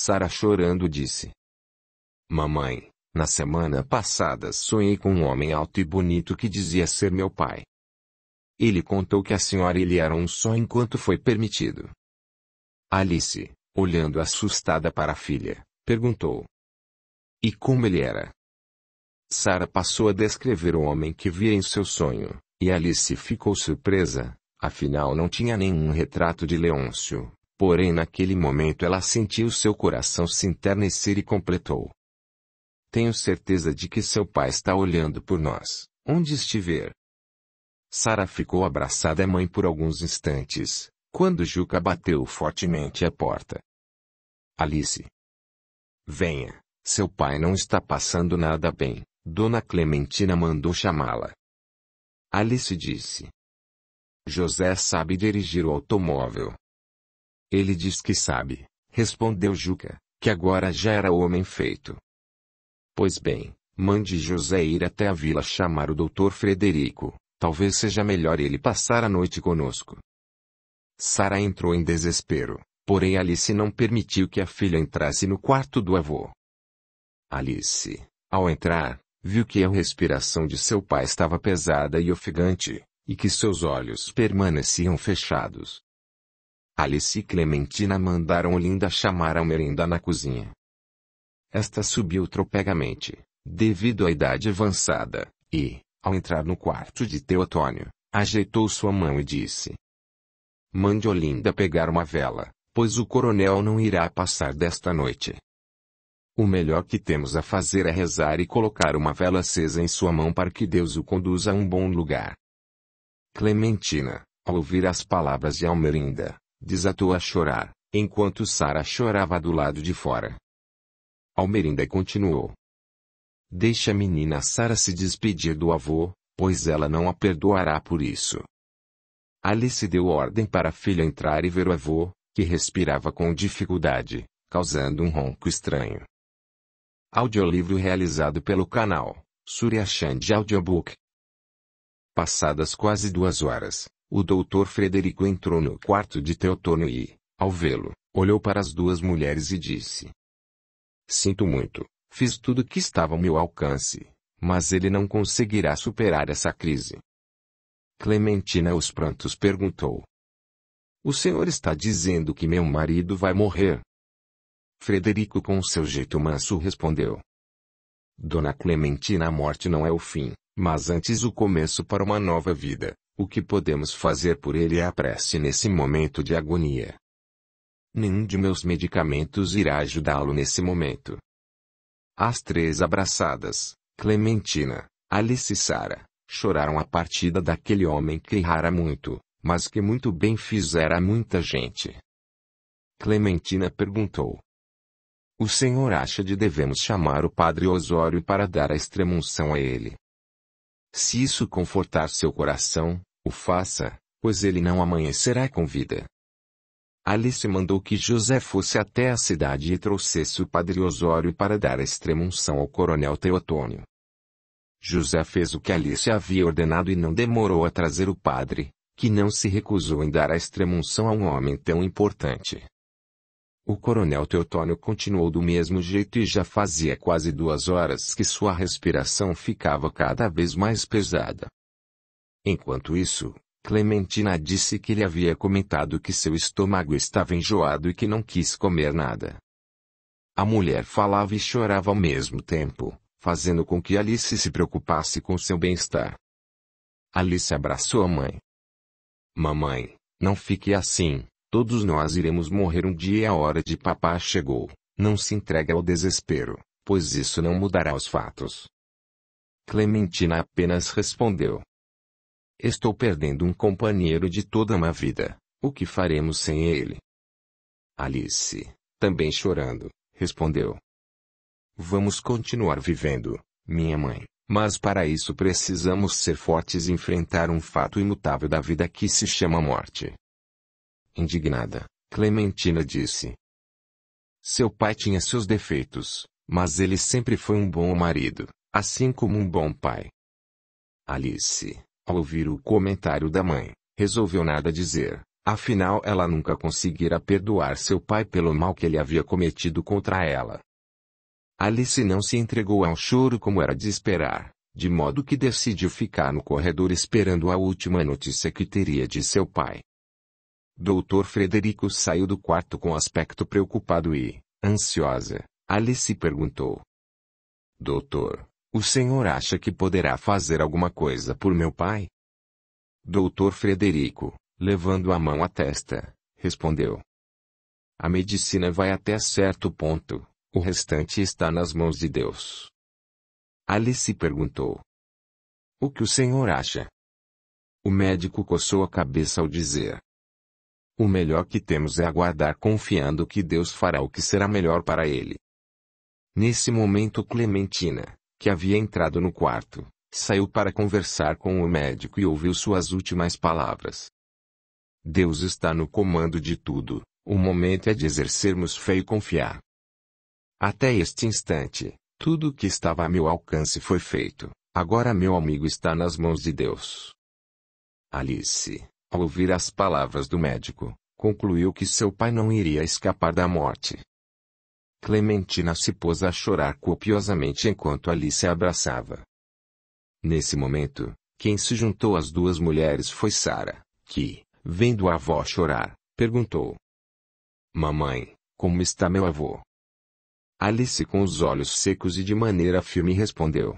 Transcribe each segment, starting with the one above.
Sara chorando disse: Mamãe, na semana passada sonhei com um homem alto e bonito que dizia ser meu pai. Ele contou que a senhora e ele eram um só enquanto foi permitido. Alice, olhando assustada para a filha, perguntou: E como ele era? Sara passou a descrever o homem que via em seu sonho, e Alice ficou surpresa, afinal não tinha nenhum retrato de Leôncio, Porém, naquele momento ela sentiu seu coração se enternecer e completou. Tenho certeza de que seu pai está olhando por nós, onde estiver. Sara ficou abraçada à mãe por alguns instantes, quando Juca bateu fortemente à porta. Alice. Venha, seu pai não está passando nada bem, Dona Clementina mandou chamá-la. Alice disse. José sabe dirigir o automóvel, ele diz que sabe, respondeu Juca, que agora já era homem feito. Pois bem, mande José ir até a vila chamar o doutor Frederico, talvez seja melhor ele passar a noite conosco. Sara entrou em desespero, porém Alice não permitiu que a filha entrasse no quarto do avô. Alice, ao entrar, viu que a respiração de seu pai estava pesada e ofegante, e que seus olhos permaneciam fechados. Alice e Clementina mandaram Olinda chamar a merenda na cozinha. Esta subiu tropegamente, devido à idade avançada, e, ao entrar no quarto de Teotônio, ajeitou sua mão e disse: Mande Olinda pegar uma vela, pois o coronel não irá passar desta noite. O melhor que temos a fazer é rezar e colocar uma vela acesa em sua mão para que Deus o conduza a um bom lugar. Clementina, ao ouvir as palavras de Almerinda, desatou a chorar, enquanto Sara chorava do lado de fora. Almerinda continuou. Deixe a menina Sara se despedir do avô, pois ela não a perdoará por isso. Alice deu ordem para a filha entrar e ver o avô, que respirava com dificuldade, causando um ronco estranho. Audiolivro realizado pelo canal Surya Chand Audiobook. Passadas quase duas horas, o doutor Frederico entrou no quarto de Teotônio e, ao vê-lo, olhou para as duas mulheres e disse: Sinto muito, fiz tudo que estava ao meu alcance, mas ele não conseguirá superar essa crise. Clementina aos prantos perguntou: O senhor está dizendo que meu marido vai morrer? Frederico, com seu jeito manso, respondeu: Dona Clementina, a morte não é o fim, mas antes o começo para uma nova vida, o que podemos fazer por ele é a prece nesse momento de agonia. Nenhum de meus medicamentos irá ajudá-lo nesse momento. As três abraçadas, Clementina, Alice e Sara, choraram a partida daquele homem que errara muito, mas que muito bem fizera a muita gente. Clementina perguntou. O senhor acha de devemos chamar o padre Osório para dar a extremunção a ele? Se isso confortar seu coração, o faça, pois ele não amanhecerá com vida. Alice mandou que José fosse até a cidade e trouxesse o padre Osório para dar a extremunção ao coronel Teotônio. José fez o que Alice havia ordenado e não demorou a trazer o padre, que não se recusou em dar a extremunção a um homem tão importante. O coronel Teotônio continuou do mesmo jeito e já fazia quase duas horas que sua respiração ficava cada vez mais pesada. Enquanto isso, Clementina disse que ele havia comentado que seu estômago estava enjoado e que não quis comer nada. A mulher falava e chorava ao mesmo tempo, fazendo com que Alice se preocupasse com seu bem-estar. Alice abraçou a mãe. Mamãe, não fique assim, todos nós iremos morrer um dia e a hora de papá chegou. Não se entregue ao desespero, pois isso não mudará os fatos. Clementina apenas respondeu: Estou perdendo um companheiro de toda uma vida. O que faremos sem ele? Alice, também chorando, respondeu. Vamos continuar vivendo, minha mãe, mas para isso precisamos ser fortes e enfrentar um fato imutável da vida que se chama morte. Indignada, Clementina disse: Seu pai tinha seus defeitos, mas ele sempre foi um bom marido, assim como um bom pai. Alice, ao ouvir o comentário da mãe, resolveu nada dizer. Afinal, ela nunca conseguira perdoar seu pai pelo mal que ele havia cometido contra ela. Alice não se entregou ao choro como era de esperar, de modo que decidiu ficar no corredor esperando a última notícia que teria de seu pai. Doutor Frederico saiu do quarto com aspecto preocupado e, ansiosa, Alice perguntou: Doutor, o senhor acha que poderá fazer alguma coisa por meu pai? Doutor Frederico, levando a mão à testa, respondeu. A medicina vai até certo ponto, o restante está nas mãos de Deus. Alice perguntou. O que o senhor acha? O médico coçou a cabeça ao dizer. O melhor que temos é aguardar confiando que Deus fará o que será melhor para ele. Nesse momento Clementina, que havia entrado no quarto, saiu para conversar com o médico e ouviu suas últimas palavras. Deus está no comando de tudo, o momento é de exercermos fé e confiar. Até este instante, tudo o que estava a meu alcance foi feito, agora meu amigo está nas mãos de Deus. Alice, ao ouvir as palavras do médico, concluiu que seu pai não iria escapar da morte. Clementina se pôs a chorar copiosamente enquanto Alice a abraçava. Nesse momento, quem se juntou às duas mulheres foi Sara, que, vendo a avó chorar, perguntou: Mamãe, como está meu avô? Alice, com os olhos secos e de maneira firme, respondeu: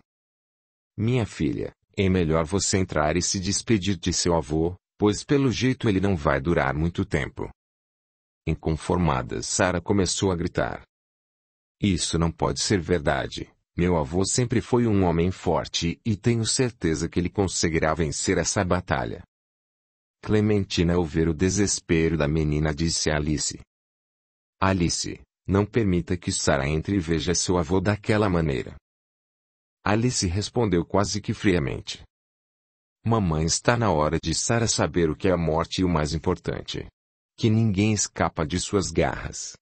Minha filha, é melhor você entrar e se despedir de seu avô, pois pelo jeito ele não vai durar muito tempo. Inconformada, Sara começou a gritar: isso não pode ser verdade. Meu avô sempre foi um homem forte e tenho certeza que ele conseguirá vencer essa batalha. Clementina ao ver o desespero da menina disse a Alice. Alice, não permita que Sara entre e veja seu avô daquela maneira. Alice respondeu quase que friamente. Mamãe está na hora de Sara saber o que é a morte e o mais importante. Que ninguém escapa de suas garras.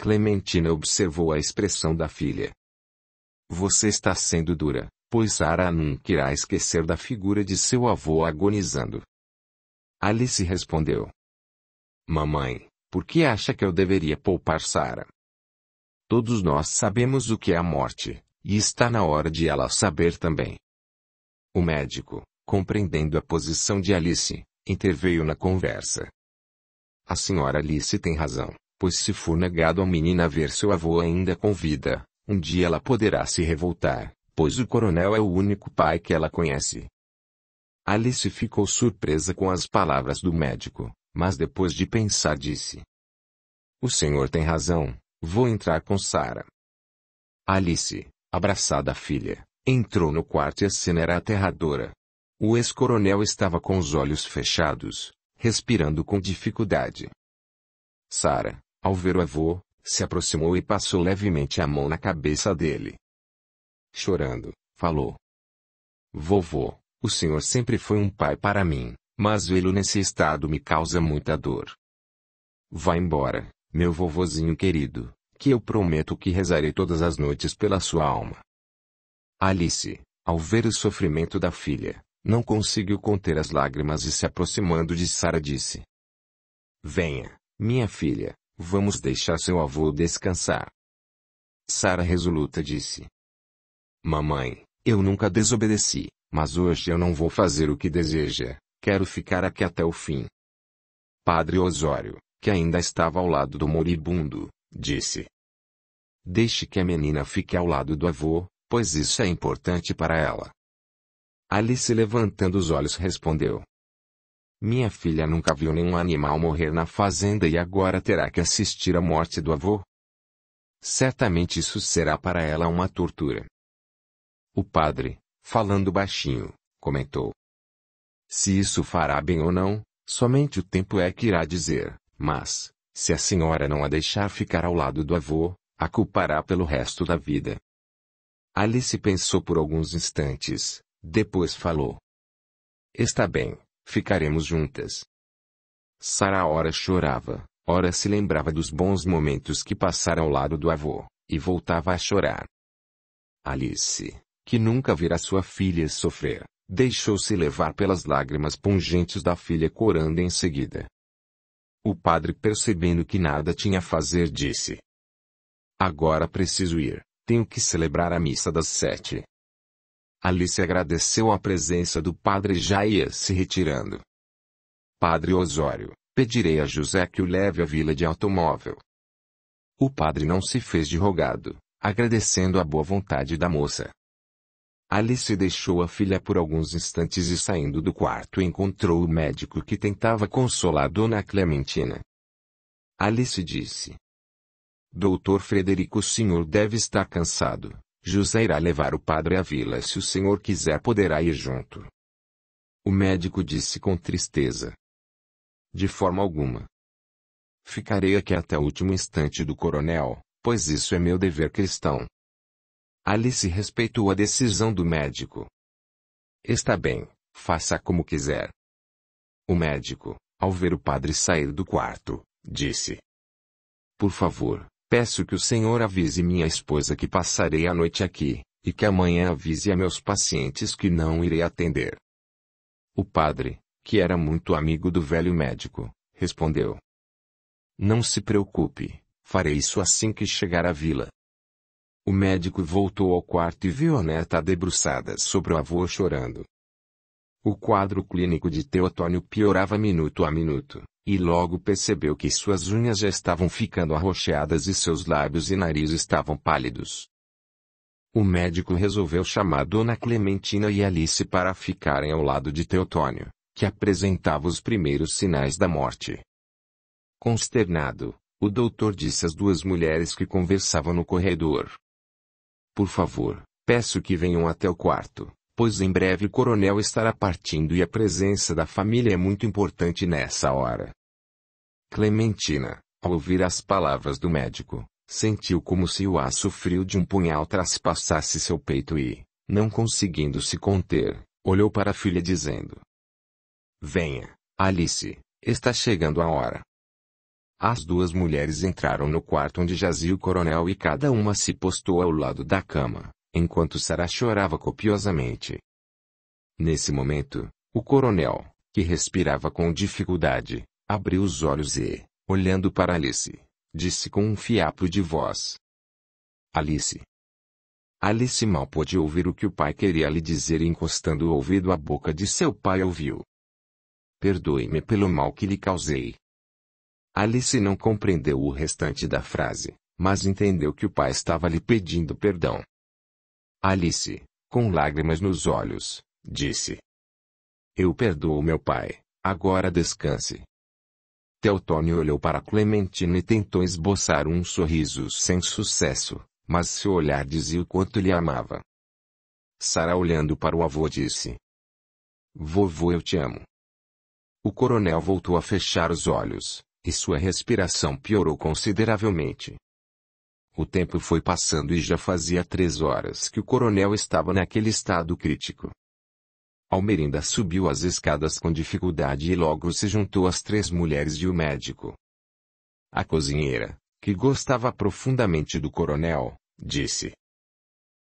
Clementina observou a expressão da filha. Você está sendo dura, pois Sara nunca irá esquecer da figura de seu avô agonizando. Alice respondeu: Mamãe, por que acha que eu deveria poupar Sara? Todos nós sabemos o que é a morte, e está na hora de ela saber também. O médico, compreendendo a posição de Alice, interveio na conversa. A senhora Alice tem razão pois se for negado a menina ver seu avô ainda com vida, um dia ela poderá se revoltar, pois o coronel é o único pai que ela conhece. Alice ficou surpresa com as palavras do médico, mas depois de pensar disse: O senhor tem razão, vou entrar com Sara. Alice, abraçada à filha, entrou no quarto e a cena era aterradora. O ex-coronel estava com os olhos fechados, respirando com dificuldade. Sara, ao ver o avô, se aproximou e passou levemente a mão na cabeça dele. Chorando, falou: Vovô, o senhor sempre foi um pai para mim, mas vê-lo nesse estado me causa muita dor. Vá embora, meu vovozinho querido, que eu prometo que rezarei todas as noites pela sua alma. Alice, ao ver o sofrimento da filha, não conseguiu conter as lágrimas e se aproximando de Sara disse: Venha, minha filha, Vamos deixar seu avô descansar. Sara resoluta disse. Mamãe, eu nunca desobedeci, mas hoje eu não vou fazer o que deseja, quero ficar aqui até o fim. Padre Osório, que ainda estava ao lado do moribundo, disse. Deixe que a menina fique ao lado do avô, pois isso é importante para ela. Alice levantando os olhos respondeu. Minha filha nunca viu nenhum animal morrer na fazenda e agora terá que assistir à morte do avô. Certamente isso será para ela uma tortura. O padre, falando baixinho, comentou. Se isso fará bem ou não, somente o tempo é que irá dizer, mas, se a senhora não a deixar ficar ao lado do avô, a culpará pelo resto da vida. Alice pensou por alguns instantes, depois falou. Está bem. Ficaremos juntas. Sara ora chorava, ora se lembrava dos bons momentos que passara ao lado do avô, e voltava a chorar. Alice, que nunca vira sua filha sofrer, deixou-se levar pelas lágrimas pungentes da filha corando em seguida. O padre, percebendo que nada tinha a fazer, disse: Agora preciso ir, tenho que celebrar a missa das sete. Alice agradeceu a presença do padre e já ia se retirando. Padre Osório, pedirei a José que o leve à vila de automóvel. O padre não se fez de rogado, agradecendo a boa vontade da moça. Alice deixou a filha por alguns instantes e saindo do quarto encontrou o médico que tentava consolar Dona Clementina. Alice disse: Doutor Frederico, o senhor deve estar cansado. José irá levar o padre à vila se o senhor quiser poderá ir junto. O médico disse com tristeza. De forma alguma. Ficarei aqui até o último instante do coronel, pois isso é meu dever cristão. Alice respeitou a decisão do médico. Está bem, faça como quiser. O médico, ao ver o padre sair do quarto, disse: Por favor, Peço que o Senhor avise minha esposa que passarei a noite aqui, e que amanhã avise a meus pacientes que não irei atender. O padre, que era muito amigo do velho médico, respondeu: Não se preocupe, farei isso assim que chegar à vila. O médico voltou ao quarto e viu a neta debruçada sobre o avô chorando. O quadro clínico de Teotônio piorava minuto a minuto. E logo percebeu que suas unhas já estavam ficando arroxeadas e seus lábios e nariz estavam pálidos. O médico resolveu chamar Dona Clementina e Alice para ficarem ao lado de Teotônio, que apresentava os primeiros sinais da morte. Consternado, o doutor disse às duas mulheres que conversavam no corredor: Por favor, peço que venham até o quarto pois em breve o coronel estará partindo e a presença da família é muito importante nessa hora. Clementina, ao ouvir as palavras do médico, sentiu como se o aço frio de um punhal traspassasse seu peito e, não conseguindo se conter, olhou para a filha dizendo: Venha, Alice, está chegando a hora. As duas mulheres entraram no quarto onde jazia o coronel e cada uma se postou ao lado da cama, enquanto Sara chorava copiosamente. Nesse momento, o coronel, que respirava com dificuldade, abriu os olhos e, olhando para Alice, disse com um fiapo de voz: Alice. Alice mal pôde ouvir o que o pai queria lhe dizer e encostando o ouvido à boca de seu pai ouviu: Perdoe-me pelo mal que lhe causei. Alice não compreendeu o restante da frase, mas entendeu que o pai estava lhe pedindo perdão. Alice, com lágrimas nos olhos, disse: Eu perdoo meu pai, agora descanse. Teotônio olhou para Clementina e tentou esboçar um sorriso sem sucesso, mas seu olhar dizia o quanto lhe amava. Sara olhando para o avô disse: Vovô, eu te amo. O coronel voltou a fechar os olhos, e sua respiração piorou consideravelmente. O tempo foi passando e já fazia três horas que o coronel estava naquele estado crítico. Almerinda subiu as escadas com dificuldade e logo se juntou às três mulheres e o médico. A cozinheira, que gostava profundamente do coronel, disse: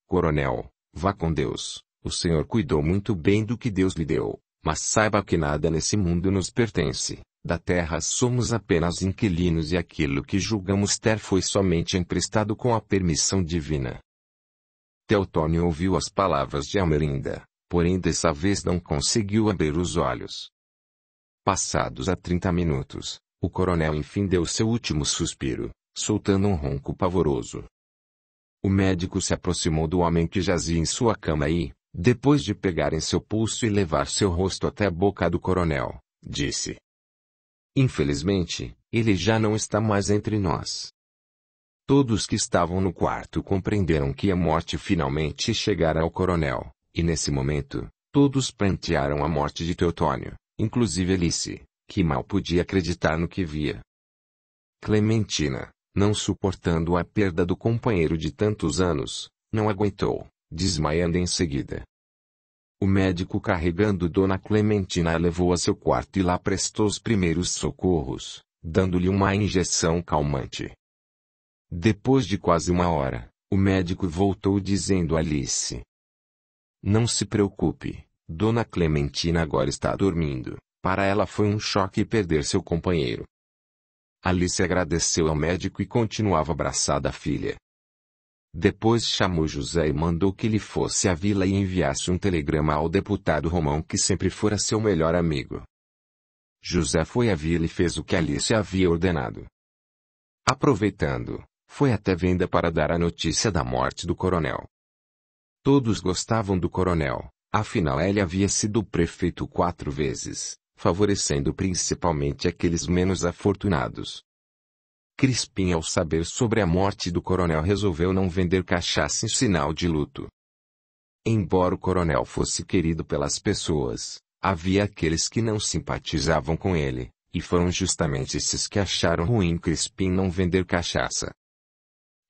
Coronel, vá com Deus. O senhor cuidou muito bem do que Deus lhe deu, mas saiba que nada nesse mundo nos pertence. Da terra somos apenas inquilinos e aquilo que julgamos ter foi somente emprestado com a permissão divina. Teotônio ouviu as palavras de Almerinda, porém dessa vez não conseguiu abrir os olhos. Passados a trinta minutos, o coronel enfim deu seu último suspiro, soltando um ronco pavoroso. O médico se aproximou do homem que jazia em sua cama e, depois de pegar em seu pulso e levar seu rosto até a boca do coronel, disse: Infelizmente, ele já não está mais entre nós. Todos que estavam no quarto compreenderam que a morte finalmente chegara ao coronel, e nesse momento, todos plantearam a morte de Teotônio, inclusive Alice, que mal podia acreditar no que via. Clementina, não suportando a perda do companheiro de tantos anos, não aguentou, desmaiando em seguida. O médico carregando Dona Clementina a levou a seu quarto e lá prestou os primeiros socorros, dando-lhe uma injeção calmante. Depois de quase uma hora, o médico voltou dizendo a Alice: Não se preocupe, Dona Clementina agora está dormindo. Para ela foi um choque perder seu companheiro. Alice agradeceu ao médico e continuava abraçada à filha. Depois chamou José e mandou que ele fosse à vila e enviasse um telegrama ao deputado Romão que sempre fora seu melhor amigo. José foi à vila e fez o que Alice havia ordenado. Aproveitando, foi até venda para dar a notícia da morte do coronel. Todos gostavam do coronel, afinal ele havia sido prefeito quatro vezes, favorecendo principalmente aqueles menos afortunados. Crispim, ao saber sobre a morte do coronel, resolveu não vender cachaça em sinal de luto. Embora o coronel fosse querido pelas pessoas, havia aqueles que não simpatizavam com ele, e foram justamente esses que acharam ruim Crispim não vender cachaça.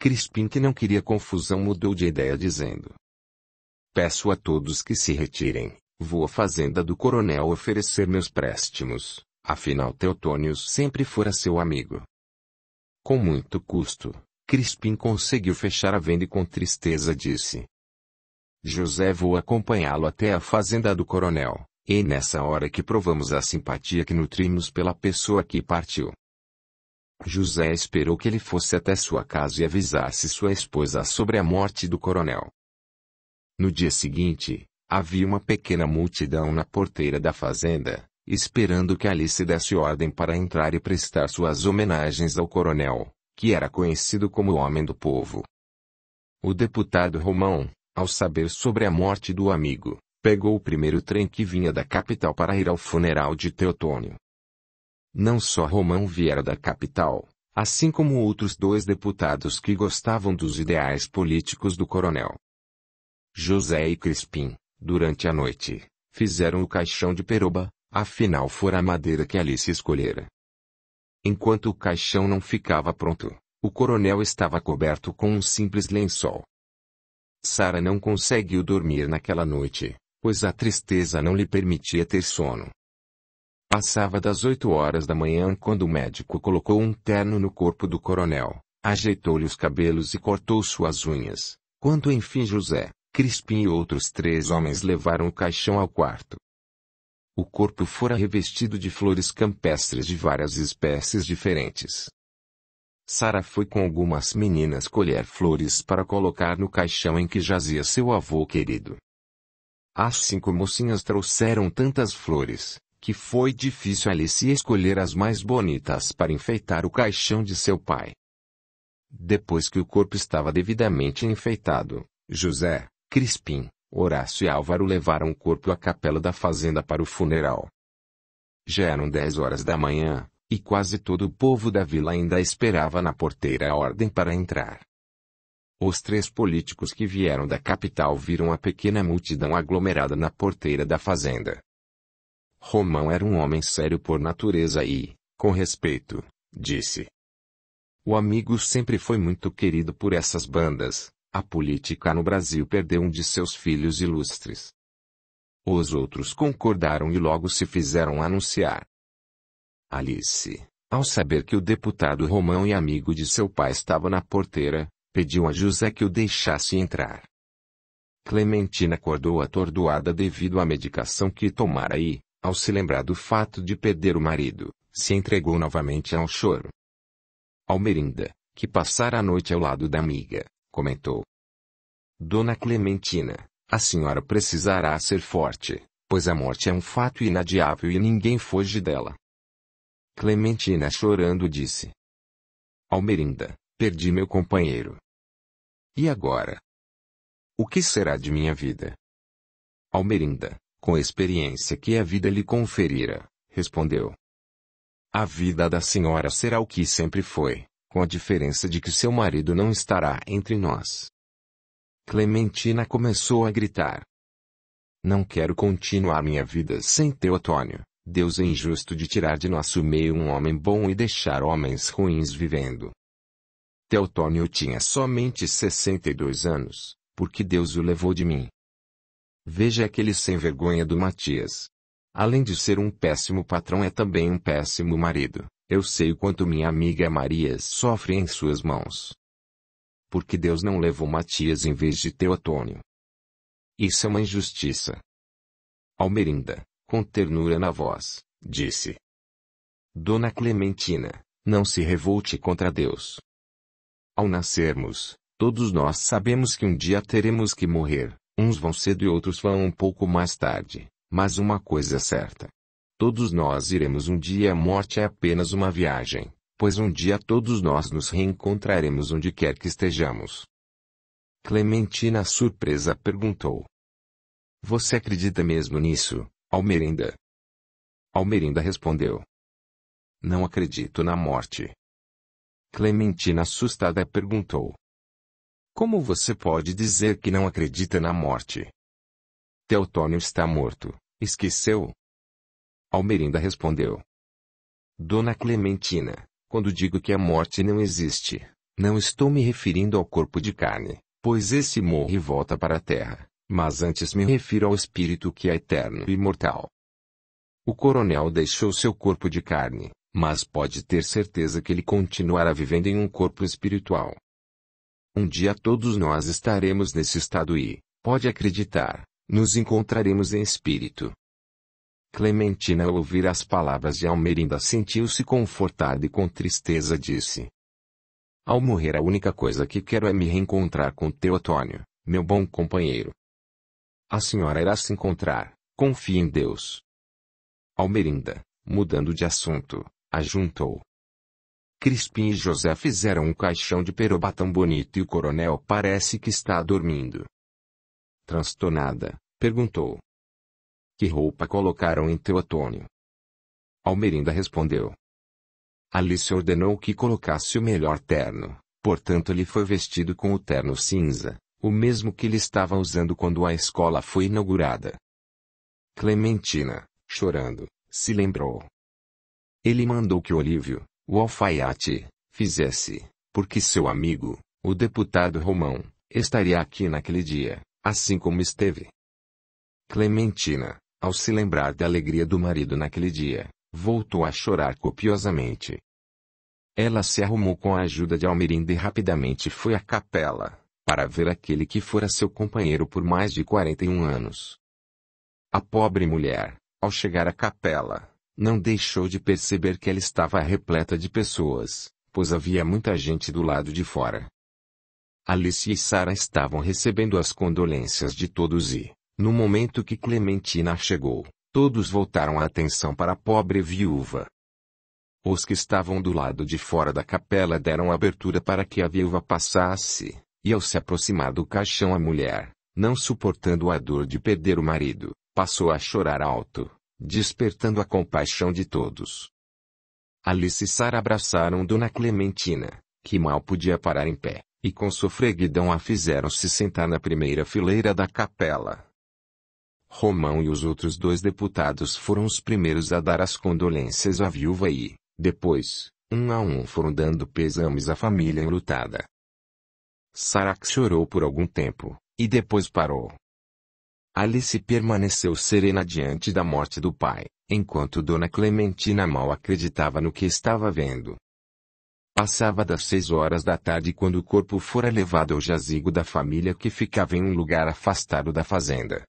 Crispim, que não queria confusão, mudou de ideia dizendo: Peço a todos que se retirem, vou à fazenda do coronel oferecer meus préstimos, afinal Teotônio sempre fora seu amigo. Com muito custo, Crispim conseguiu fechar a venda e com tristeza disse: José vou acompanhá-lo até a fazenda do coronel, e nessa hora que provamos a simpatia que nutrimos pela pessoa que partiu. José esperou que ele fosse até sua casa e avisasse sua esposa sobre a morte do coronel. No dia seguinte, havia uma pequena multidão na porteira da fazenda, esperando que Alice desse ordem para entrar e prestar suas homenagens ao coronel, que era conhecido como o Homem do Povo. O deputado Romão, ao saber sobre a morte do amigo, pegou o primeiro trem que vinha da capital para ir ao funeral de Teotônio. Não só Romão viera da capital, assim como outros dois deputados que gostavam dos ideais políticos do coronel. José e Crispim, durante a noite, fizeram o caixão de peroba, Afinal fora a madeira que ali se escolhera. Enquanto o caixão não ficava pronto, o coronel estava coberto com um simples lençol. Sara não conseguiu dormir naquela noite, pois a tristeza não lhe permitia ter sono. Passava das oito horas da manhã quando o médico colocou um terno no corpo do coronel, ajeitou-lhe os cabelos e cortou suas unhas, quando enfim José, Crispim e outros três homens levaram o caixão ao quarto. O corpo fora revestido de flores campestres de várias espécies diferentes. Sara foi com algumas meninas colher flores para colocar no caixão em que jazia seu avô querido. As cinco mocinhas trouxeram tantas flores, que foi difícil Alice escolher as mais bonitas para enfeitar o caixão de seu pai. Depois que o corpo estava devidamente enfeitado, José, Crispim, Horácio e Álvaro levaram o corpo à capela da fazenda para o funeral. Já eram dez horas da manhã, e quase todo o povo da vila ainda esperava na porteira a ordem para entrar. Os três políticos que vieram da capital viram a pequena multidão aglomerada na porteira da fazenda. Romão era um homem sério por natureza e, com respeito, disse: O amigo sempre foi muito querido por essas bandas, a política no Brasil perdeu um de seus filhos ilustres. Os outros concordaram e logo se fizeram anunciar. Alice, ao saber que o deputado Romão e amigo de seu pai estava na porteira, pediu a José que o deixasse entrar. Clementina acordou atordoada devido à medicação que tomara e, ao se lembrar do fato de perder o marido, se entregou novamente ao choro. Almerinda, que passara a noite ao lado da amiga, comentou. Dona Clementina, a senhora precisará ser forte, pois a morte é um fato inadiável e ninguém foge dela. Clementina chorando disse. Almerinda, perdi meu companheiro. E agora? O que será de minha vida? Almerinda, com a experiência que a vida lhe conferira, respondeu. A vida da senhora será o que sempre foi com a diferença de que seu marido não estará entre nós. Clementina começou a gritar. Não quero continuar minha vida sem teu Antônio. Deus é injusto de tirar de nosso meio um homem bom e deixar homens ruins vivendo. Teotônio tinha somente 62 anos, porque Deus o levou de mim. Veja aquele sem vergonha do Matias. Além de ser um péssimo patrão, é também um péssimo marido. Eu sei o quanto minha amiga Maria sofre em suas mãos. Porque Deus não levou Matias em vez de Teotônio. Isso é uma injustiça. Almerinda, com ternura na voz, disse. Dona Clementina, não se revolte contra Deus. Ao nascermos, todos nós sabemos que um dia teremos que morrer, uns vão cedo e outros vão um pouco mais tarde, mas uma coisa é certa. Todos nós iremos um dia, a morte é apenas uma viagem, pois um dia todos nós nos reencontraremos onde quer que estejamos. Clementina, surpresa, perguntou: Você acredita mesmo nisso, Almerinda? Almerinda respondeu: Não acredito na morte. Clementina, assustada, perguntou: Como você pode dizer que não acredita na morte? Teotônio está morto, esqueceu? Almerinda respondeu. Dona Clementina, quando digo que a morte não existe, não estou me referindo ao corpo de carne, pois esse morre e volta para a terra, mas antes me refiro ao espírito que é eterno e imortal. O coronel deixou seu corpo de carne, mas pode ter certeza que ele continuará vivendo em um corpo espiritual. Um dia todos nós estaremos nesse estado e, pode acreditar, nos encontraremos em espírito, Clementina ao ouvir as palavras de Almerinda sentiu-se confortada e com tristeza disse. Ao morrer a única coisa que quero é me reencontrar com teu Antônio, meu bom companheiro. A senhora irá se encontrar, confie em Deus. Almerinda, mudando de assunto, ajuntou. Crispim e José fizeram um caixão de peroba tão bonito e o coronel parece que está dormindo. Transtornada, perguntou. Que roupa colocaram em teu Antônio? Almerinda respondeu. Alice ordenou que colocasse o melhor terno, portanto ele foi vestido com o terno cinza, o mesmo que ele estava usando quando a escola foi inaugurada. Clementina, chorando, se lembrou. Ele mandou que Olívio, o alfaiate, fizesse, porque seu amigo, o deputado Romão, estaria aqui naquele dia, assim como esteve. Clementina, ao se lembrar da alegria do marido naquele dia, voltou a chorar copiosamente. Ela se arrumou com a ajuda de Almirinda e rapidamente foi à capela, para ver aquele que fora seu companheiro por mais de 41 anos. A pobre mulher, ao chegar à capela, não deixou de perceber que ela estava repleta de pessoas, pois havia muita gente do lado de fora. Alice e Sara estavam recebendo as condolências de todos e, no momento que Clementina chegou, todos voltaram a atenção para a pobre viúva. Os que estavam do lado de fora da capela deram abertura para que a viúva passasse, e ao se aproximar do caixão a mulher, não suportando a dor de perder o marido, passou a chorar alto, despertando a compaixão de todos. Alice e Sara abraçaram Dona Clementina, que mal podia parar em pé, e com sofreguidão a fizeram se sentar na primeira fileira da capela. Romão e os outros dois deputados foram os primeiros a dar as condolências à viúva e, depois, um a um foram dando pesames à família enlutada. Sarax chorou por algum tempo, e depois parou. Alice permaneceu serena diante da morte do pai, enquanto Dona Clementina mal acreditava no que estava vendo. Passava das seis horas da tarde quando o corpo fora levado ao jazigo da família que ficava em um lugar afastado da fazenda,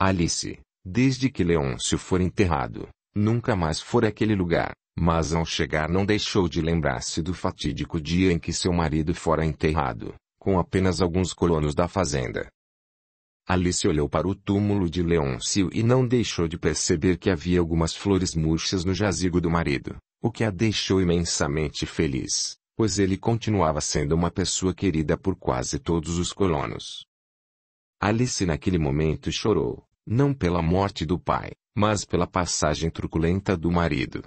Alice, desde que Leôncio for enterrado, nunca mais for aquele lugar, mas ao chegar não deixou de lembrar-se do fatídico dia em que seu marido fora enterrado, com apenas alguns colonos da fazenda. Alice olhou para o túmulo de Leôncio e não deixou de perceber que havia algumas flores murchas no jazigo do marido, o que a deixou imensamente feliz, pois ele continuava sendo uma pessoa querida por quase todos os colonos. Alice naquele momento chorou, não pela morte do pai, mas pela passagem truculenta do marido.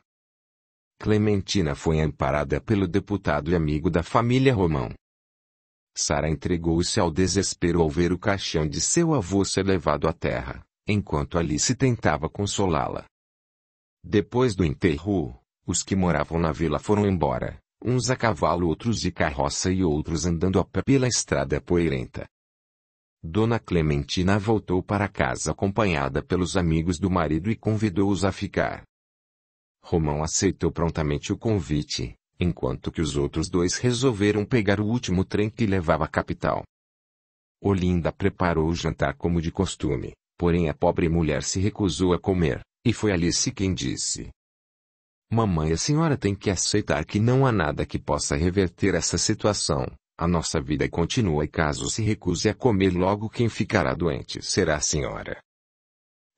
Clementina foi amparada pelo deputado e amigo da família Romão. Sara entregou-se ao desespero ao ver o caixão de seu avô ser levado à terra, enquanto Alice tentava consolá-la. Depois do enterro, os que moravam na vila foram embora, uns a cavalo, outros de carroça e outros andando a pé pela estrada poeirenta. Dona Clementina voltou para casa acompanhada pelos amigos do marido e convidou-os a ficar. Romão aceitou prontamente o convite, enquanto que os outros dois resolveram pegar o último trem que levava à capital. Olinda preparou o jantar como de costume, porém a pobre mulher se recusou a comer, e foi Alice quem disse: Mamãe, a senhora tem que aceitar que não há nada que possa reverter essa situação. A nossa vida continua e caso se recuse a comer logo quem ficará doente será a senhora.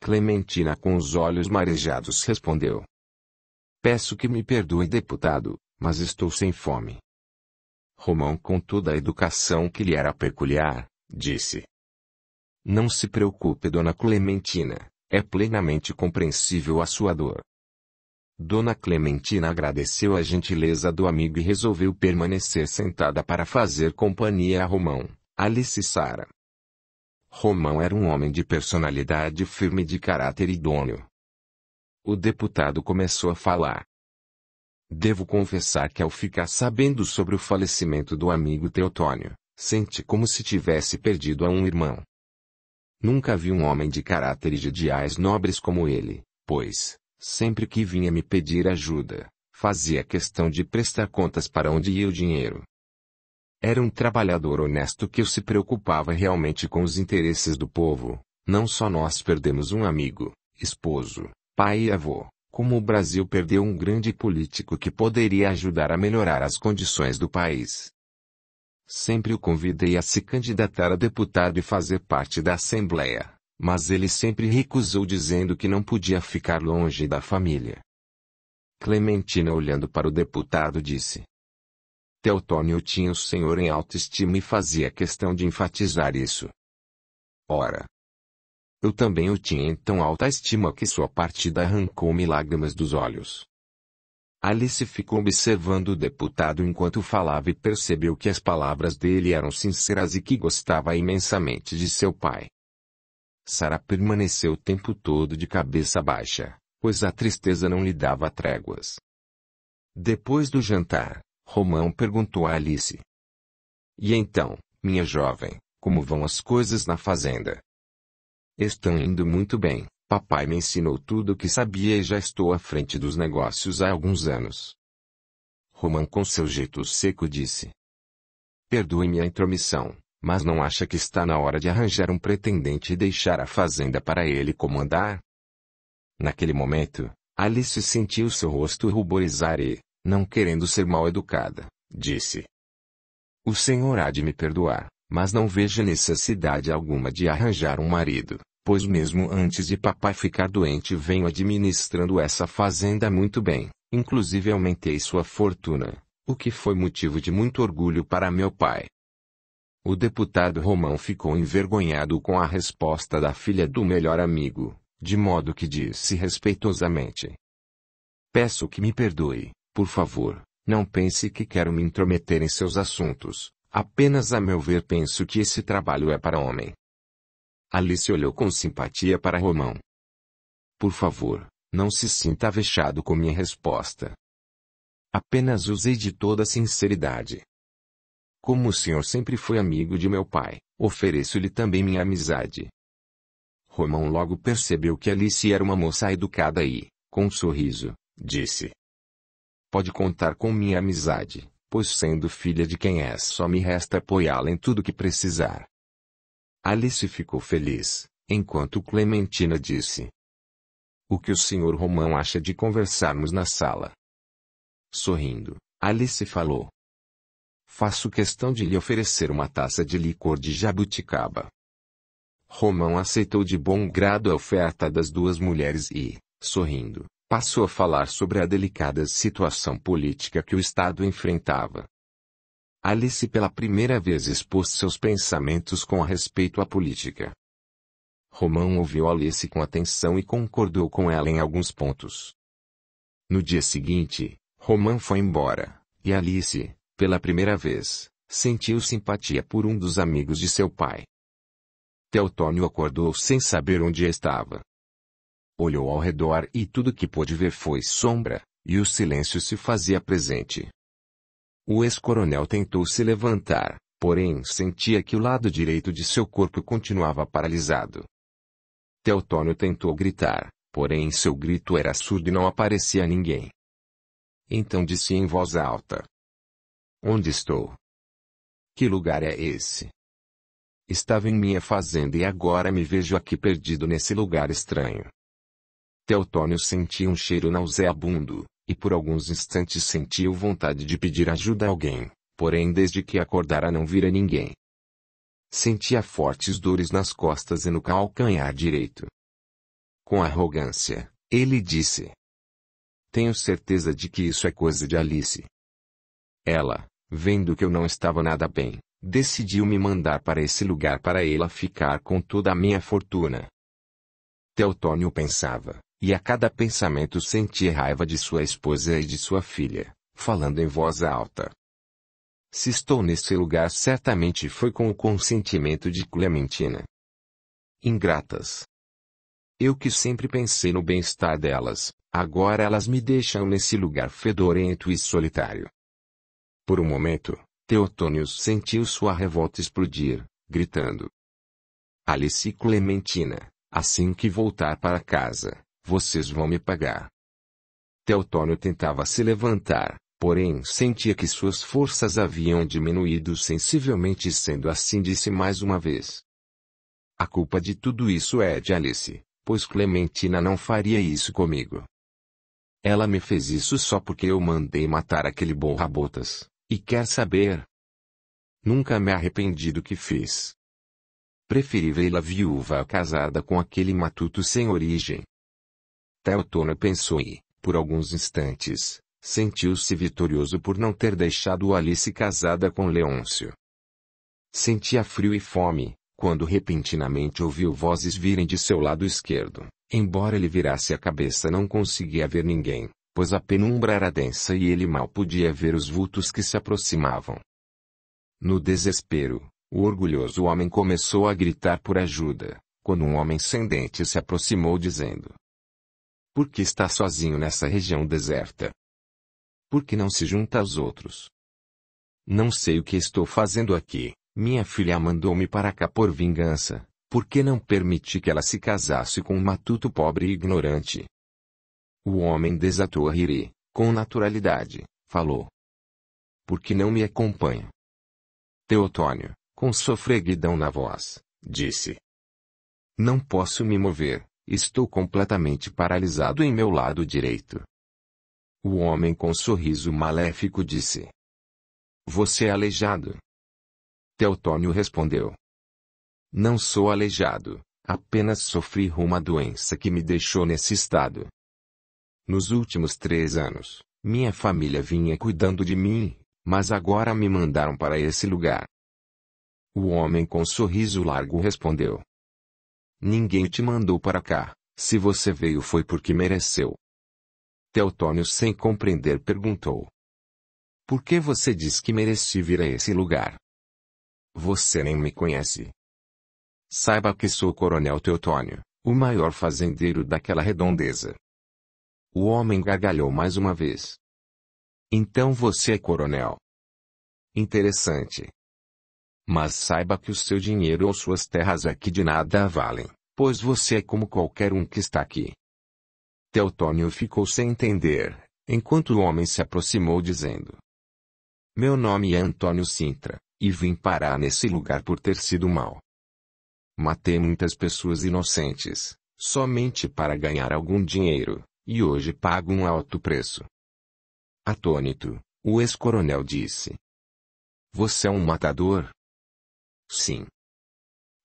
Clementina com os olhos marejados respondeu. Peço que me perdoe deputado, mas estou sem fome. Romão com toda a educação que lhe era peculiar, disse. Não se preocupe dona Clementina, é plenamente compreensível a sua dor. Dona Clementina agradeceu a gentileza do amigo e resolveu permanecer sentada para fazer companhia a Romão, Alice e Sara. Romão era um homem de personalidade firme e de caráter idôneo. O deputado começou a falar. Devo confessar que ao ficar sabendo sobre o falecimento do amigo Teotônio, sente como se tivesse perdido a um irmão. Nunca vi um homem de caráter e de ideais nobres como ele, pois, Sempre que vinha me pedir ajuda, fazia questão de prestar contas para onde ia o dinheiro. Era um trabalhador honesto que se preocupava realmente com os interesses do povo. Não só nós perdemos um amigo, esposo, pai e avô, como o Brasil perdeu um grande político que poderia ajudar a melhorar as condições do país. Sempre o convidei a se candidatar a deputado e fazer parte da Assembleia. Mas ele sempre recusou dizendo que não podia ficar longe da família. Clementina olhando para o deputado disse. Teotônio tinha o senhor em autoestima e fazia questão de enfatizar isso. Ora! Eu também o tinha em tão alta estima que sua partida arrancou-me lágrimas dos olhos. Alice ficou observando o deputado enquanto falava e percebeu que as palavras dele eram sinceras e que gostava imensamente de seu pai. Sara permaneceu o tempo todo de cabeça baixa, pois a tristeza não lhe dava tréguas. Depois do jantar, Romão perguntou a Alice. E então, minha jovem, como vão as coisas na fazenda? Estão indo muito bem. Papai me ensinou tudo o que sabia e já estou à frente dos negócios há alguns anos. Romão com seu jeito seco disse. Perdoe-me a intromissão, mas não acha que está na hora de arranjar um pretendente e deixar a fazenda para ele comandar? Naquele momento, Alice sentiu seu rosto ruborizar e, não querendo ser mal educada, disse: O senhor há de me perdoar, mas não vejo necessidade alguma de arranjar um marido, pois mesmo antes de papai ficar doente venho administrando essa fazenda muito bem, inclusive aumentei sua fortuna, o que foi motivo de muito orgulho para meu pai. O deputado Romão ficou envergonhado com a resposta da filha do melhor amigo, de modo que disse respeitosamente: Peço que me perdoe, por favor, não pense que quero me intrometer em seus assuntos, apenas a meu ver penso que esse trabalho é para homem. Alice olhou com simpatia para Romão. Por favor, não se sinta vexado com minha resposta. Apenas usei de toda sinceridade. Como o senhor sempre foi amigo de meu pai, ofereço-lhe também minha amizade. Romão logo percebeu que Alice era uma moça educada e, com um sorriso, disse: Pode contar com minha amizade, pois sendo filha de quem é, só me resta apoiá-la em tudo que precisar. Alice ficou feliz, enquanto Clementina disse: O que o senhor Romão acha de conversarmos na sala? Sorrindo, Alice falou: faço questão de lhe oferecer uma taça de licor de jabuticaba. Romão aceitou de bom grado a oferta das duas mulheres e, sorrindo, passou a falar sobre a delicada situação política que o Estado enfrentava. Alice pela primeira vez expôs seus pensamentos com respeito à política. Romão ouviu Alice com atenção e concordou com ela em alguns pontos. No dia seguinte, Romão foi embora, e Alice, pela primeira vez, sentiu simpatia por um dos amigos de seu pai. Teotônio acordou sem saber onde estava. Olhou ao redor e tudo que pôde ver foi sombra, e o silêncio se fazia presente. O ex-coronel tentou se levantar, porém sentia que o lado direito de seu corpo continuava paralisado. Teotônio tentou gritar, porém seu grito era surdo e não aparecia ninguém. Então disse em voz alta: Onde estou? Que lugar é esse? Estava em minha fazenda e agora me vejo aqui perdido nesse lugar estranho. Teotônio sentia um cheiro nauseabundo, e por alguns instantes sentiu vontade de pedir ajuda a alguém, porém desde que acordara não vira ninguém. Sentia fortes dores nas costas e no calcanhar direito. Com arrogância, ele disse: Tenho certeza de que isso é coisa de Alice. Ela, Vendo que eu não estava nada bem, decidiu me mandar para esse lugar para ela ficar com toda a minha fortuna. Teotônio pensava, e a cada pensamento sentia raiva de sua esposa e de sua filha, falando em voz alta. Se estou nesse lugar certamente foi com o consentimento de Clementina. Ingratas. Eu que sempre pensei no bem-estar delas, agora elas me deixam nesse lugar fedorento e solitário. Por um momento, Teotônios sentiu sua revolta explodir, gritando. Alice Clementina, assim que voltar para casa, vocês vão me pagar. Teotônio tentava se levantar, porém sentia que suas forças haviam diminuído sensivelmente sendo assim disse mais uma vez. A culpa de tudo isso é de Alice, pois Clementina não faria isso comigo. Ela me fez isso só porque eu mandei matar aquele rabotas." E quer saber? Nunca me arrependi do que fiz. Preferi vê-la viúva casada com aquele matuto sem origem. Teotônio pensou e, por alguns instantes, sentiu-se vitorioso por não ter deixado Alice casada com Leôncio. Sentia frio e fome, quando repentinamente ouviu vozes virem de seu lado esquerdo. Embora ele virasse a cabeça, não conseguia ver ninguém pois a penumbra era densa e ele mal podia ver os vultos que se aproximavam. No desespero, o orgulhoso homem começou a gritar por ajuda, quando um homem sem dente se aproximou dizendo: Por que está sozinho nessa região deserta? Por que não se junta aos outros? Não sei o que estou fazendo aqui, minha filha mandou-me para cá por vingança, por que não permiti que ela se casasse com um matuto pobre e ignorante, o homem desatou a rir e, com naturalidade, falou. Por que não me acompanha? Teotônio, com sofreguidão na voz, disse. Não posso me mover, estou completamente paralisado em meu lado direito. O homem com sorriso maléfico disse. Você é aleijado. Teotônio respondeu. Não sou aleijado, apenas sofri uma doença que me deixou nesse estado. Nos últimos três anos, minha família vinha cuidando de mim, mas agora me mandaram para esse lugar. O homem com sorriso largo respondeu: Ninguém te mandou para cá, se você veio foi porque mereceu. Teotônio, sem compreender, perguntou: Por que você diz que mereci vir a esse lugar? Você nem me conhece. Saiba que sou o Coronel Teotônio, o maior fazendeiro daquela redondeza. O homem gargalhou mais uma vez. Então você é coronel. Interessante. Mas saiba que o seu dinheiro ou suas terras aqui de nada valem, pois você é como qualquer um que está aqui. Teutônio ficou sem entender, enquanto o homem se aproximou dizendo: Meu nome é Antônio Sintra, e vim parar nesse lugar por ter sido mal. Matei muitas pessoas inocentes, somente para ganhar algum dinheiro, e hoje pago um alto preço. Atônito, o ex-coronel disse. Você é um matador? Sim.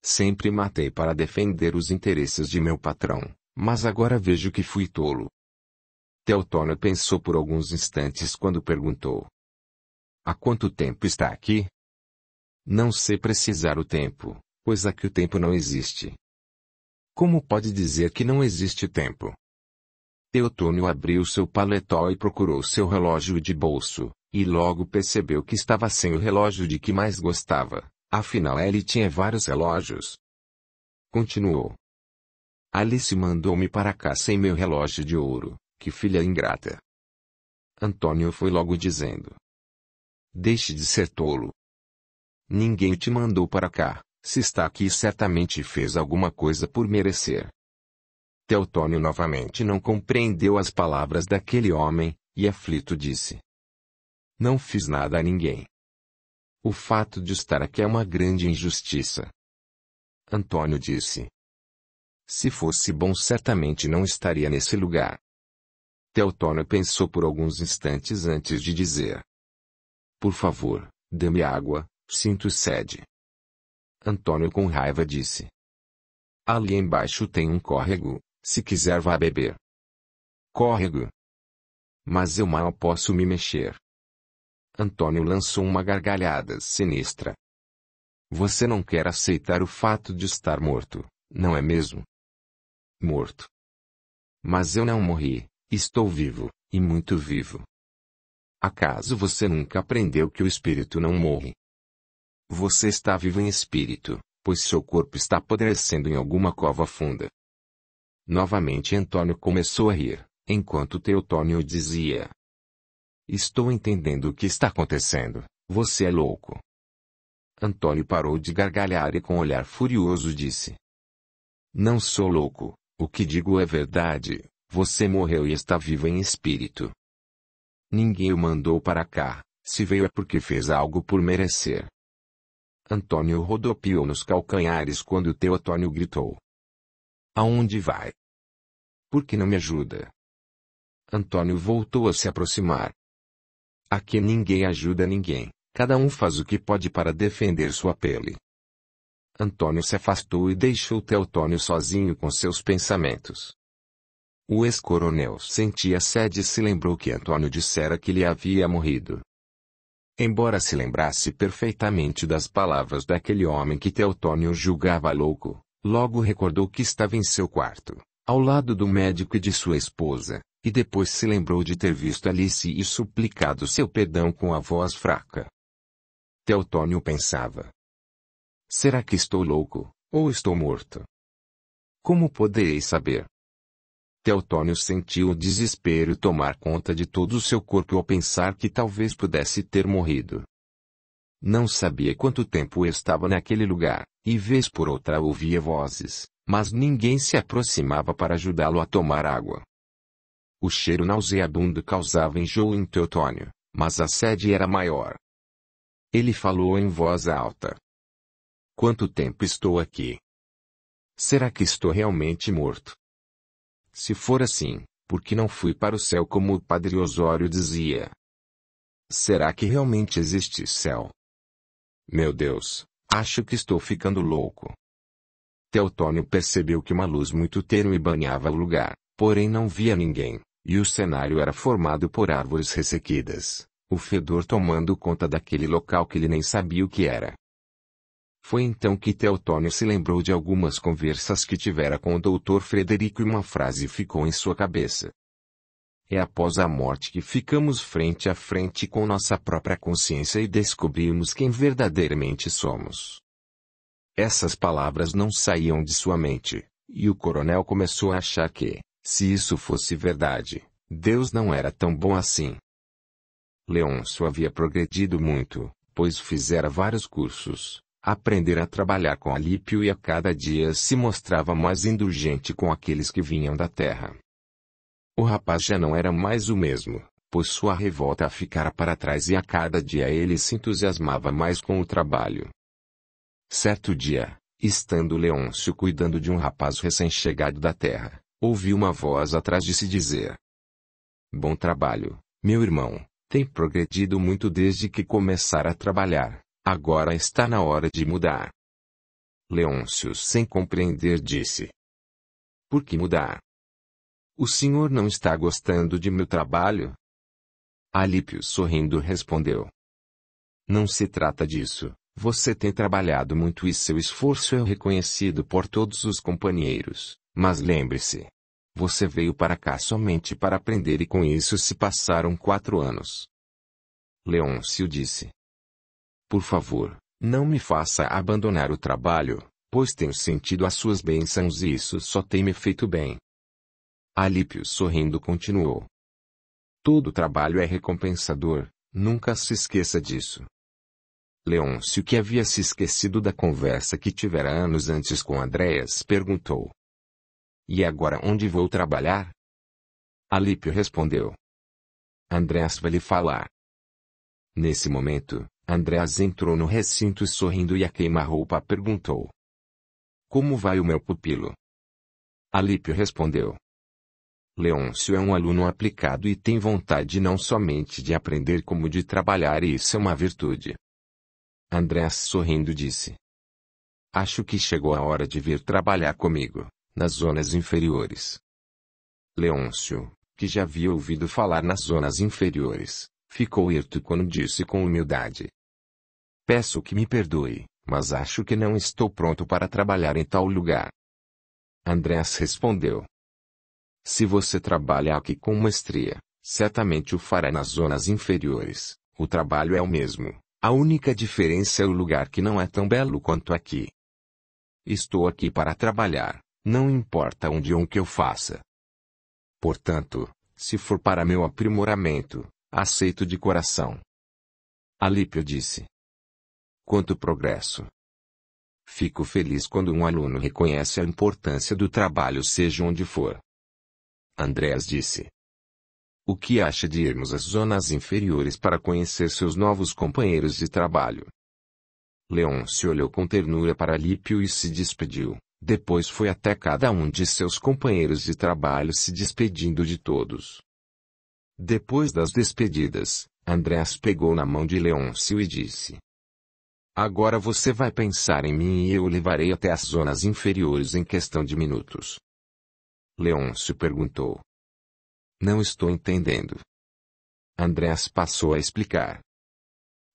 Sempre matei para defender os interesses de meu patrão, mas agora vejo que fui tolo. Teotônio pensou por alguns instantes quando perguntou. Há quanto tempo está aqui? Não sei precisar o tempo, pois aqui o tempo não existe. Como pode dizer que não existe tempo? Teotônio abriu seu paletó e procurou seu relógio de bolso, e logo percebeu que estava sem o relógio de que mais gostava, afinal ele tinha vários relógios. Continuou. Alice mandou-me para cá sem meu relógio de ouro, que filha ingrata. Antônio foi logo dizendo. Deixe de ser tolo. Ninguém te mandou para cá, se está aqui certamente fez alguma coisa por merecer, Teotônio novamente não compreendeu as palavras daquele homem, e aflito disse: Não fiz nada a ninguém. O fato de estar aqui é uma grande injustiça. Antônio disse: Se fosse bom, certamente não estaria nesse lugar. Teotônio pensou por alguns instantes antes de dizer: Por favor, dê-me água, sinto sede. Antônio com raiva disse: Ali embaixo tem um córrego, se quiser vá beber. Córrego. Mas eu mal posso me mexer. Antônio lançou uma gargalhada sinistra. Você não quer aceitar o fato de estar morto, não é mesmo? Morto. Mas eu não morri, estou vivo, e muito vivo. Acaso você nunca aprendeu que o espírito não morre? Você está vivo em espírito, pois seu corpo está apodrecendo em alguma cova funda. Novamente Antônio começou a rir, enquanto Teotônio dizia: Estou entendendo o que está acontecendo, você é louco. Antônio parou de gargalhar e com um olhar furioso disse: Não sou louco, o que digo é verdade, você morreu e está vivo em espírito. Ninguém o mandou para cá, se veio é porque fez algo por merecer. Antônio rodopiou nos calcanhares quando Teotônio gritou: Aonde vai? Por que não me ajuda? Antônio voltou a se aproximar. Aqui ninguém ajuda ninguém, cada um faz o que pode para defender sua pele. Antônio se afastou e deixou Teotônio sozinho com seus pensamentos. O ex-coronel sentia sede e se lembrou que Antônio dissera que ele havia morrido. Embora se lembrasse perfeitamente das palavras daquele homem que Teotônio julgava louco, Logo recordou que estava em seu quarto, ao lado do médico e de sua esposa, e depois se lembrou de ter visto Alice e suplicado seu perdão com a voz fraca. Teotônio pensava. Será que estou louco, ou estou morto? Como poderei saber? Teotônio sentiu o desespero tomar conta de todo o seu corpo ao pensar que talvez pudesse ter morrido. Não sabia quanto tempo estava naquele lugar, e vez por outra ouvia vozes, mas ninguém se aproximava para ajudá-lo a tomar água. O cheiro nauseabundo causava enjoo em Teotônio, mas a sede era maior. Ele falou em voz alta. Quanto tempo estou aqui? Será que estou realmente morto? Se for assim, por que não fui para o céu como o padre Osório dizia? Será que realmente existe céu? Meu Deus, acho que estou ficando louco. Teotônio percebeu que uma luz muito tênue banhava o lugar, porém não via ninguém, e o cenário era formado por árvores ressequidas, o fedor tomando conta daquele local que ele nem sabia o que era. Foi então que Teotônio se lembrou de algumas conversas que tivera com o doutor Frederico e uma frase ficou em sua cabeça. É após a morte que ficamos frente a frente com nossa própria consciência e descobrimos quem verdadeiramente somos. Essas palavras não saíam de sua mente, e o coronel começou a achar que, se isso fosse verdade, Deus não era tão bom assim. Leôncio havia progredido muito, pois fizera vários cursos, aprendera a trabalhar com alípio e a cada dia se mostrava mais indulgente com aqueles que vinham da terra. O rapaz já não era mais o mesmo, pois sua revolta ficara para trás e a cada dia ele se entusiasmava mais com o trabalho. Certo dia, estando Leôncio cuidando de um rapaz recém-chegado da terra, ouviu uma voz atrás de se dizer: Bom trabalho, meu irmão, tem progredido muito desde que começara a trabalhar, agora está na hora de mudar. Leôncio, sem compreender, disse: Por que mudar? O senhor não está gostando de meu trabalho? Alípio sorrindo respondeu. Não se trata disso. Você tem trabalhado muito e seu esforço é reconhecido por todos os companheiros. Mas lembre-se. Você veio para cá somente para aprender e com isso se passaram quatro anos. Leôncio disse. Por favor, não me faça abandonar o trabalho, pois tenho sentido as suas bênçãos e isso só tem me feito bem. Alípio sorrindo continuou. Todo trabalho é recompensador, nunca se esqueça disso. Leôncio, que havia se esquecido da conversa que tivera anos antes com Andréas, perguntou: E agora onde vou trabalhar? Alípio respondeu: Andréas vai lhe falar. Nesse momento, Andréas entrou no recinto sorrindo e a queima-roupa perguntou: Como vai o meu pupilo? Alípio respondeu: Leôncio é um aluno aplicado e tem vontade não somente de aprender como de trabalhar e isso é uma virtude. Andrés sorrindo disse. Acho que chegou a hora de vir trabalhar comigo, nas zonas inferiores. Leôncio, que já havia ouvido falar nas zonas inferiores, ficou irto quando disse com humildade. Peço que me perdoe, mas acho que não estou pronto para trabalhar em tal lugar. Andrés respondeu. Se você trabalha aqui com maestria, certamente o fará nas zonas inferiores. O trabalho é o mesmo. A única diferença é o lugar que não é tão belo quanto aqui. Estou aqui para trabalhar, não importa onde ou o que eu faça. Portanto, se for para meu aprimoramento, aceito de coração. Alípio disse. Quanto progresso. Fico feliz quando um aluno reconhece a importância do trabalho seja onde for. Andréas disse. O que acha de irmos às zonas inferiores para conhecer seus novos companheiros de trabalho? Leôncio olhou com ternura para Lípio e se despediu. Depois foi até cada um de seus companheiros de trabalho se despedindo de todos. Depois das despedidas, Andreas pegou na mão de Leoncio e disse: Agora você vai pensar em mim e eu o levarei até as zonas inferiores em questão de minutos. Leôncio perguntou. Não estou entendendo. Andrés passou a explicar.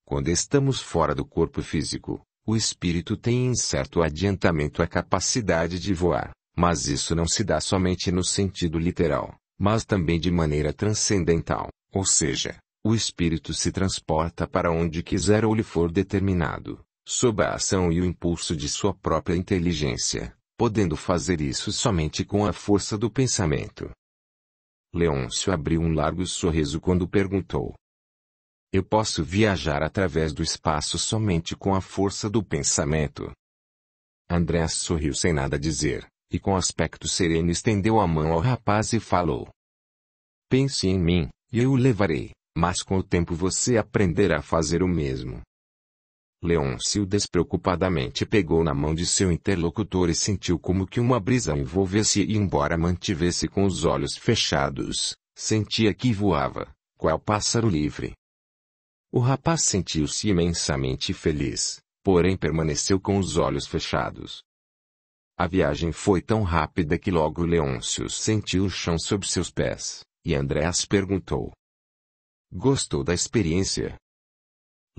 Quando estamos fora do corpo físico, o espírito tem em certo adiantamento a capacidade de voar, mas isso não se dá somente no sentido literal, mas também de maneira transcendental, ou seja, o espírito se transporta para onde quiser ou lhe for determinado, sob a ação e o impulso de sua própria inteligência podendo fazer isso somente com a força do pensamento. Leôncio abriu um largo sorriso quando perguntou: Eu posso viajar através do espaço somente com a força do pensamento? Andrés sorriu sem nada dizer, e com aspecto sereno estendeu a mão ao rapaz e falou: Pense em mim, e eu o levarei, mas com o tempo você aprenderá a fazer o mesmo. Leôncio despreocupadamente pegou na mão de seu interlocutor e sentiu como que uma brisa envolvesse e embora mantivesse com os olhos fechados, sentia que voava, qual pássaro livre. O rapaz sentiu-se imensamente feliz, porém permaneceu com os olhos fechados. A viagem foi tão rápida que logo Leôncio sentiu o chão sob seus pés, e Andréas perguntou. Gostou da experiência?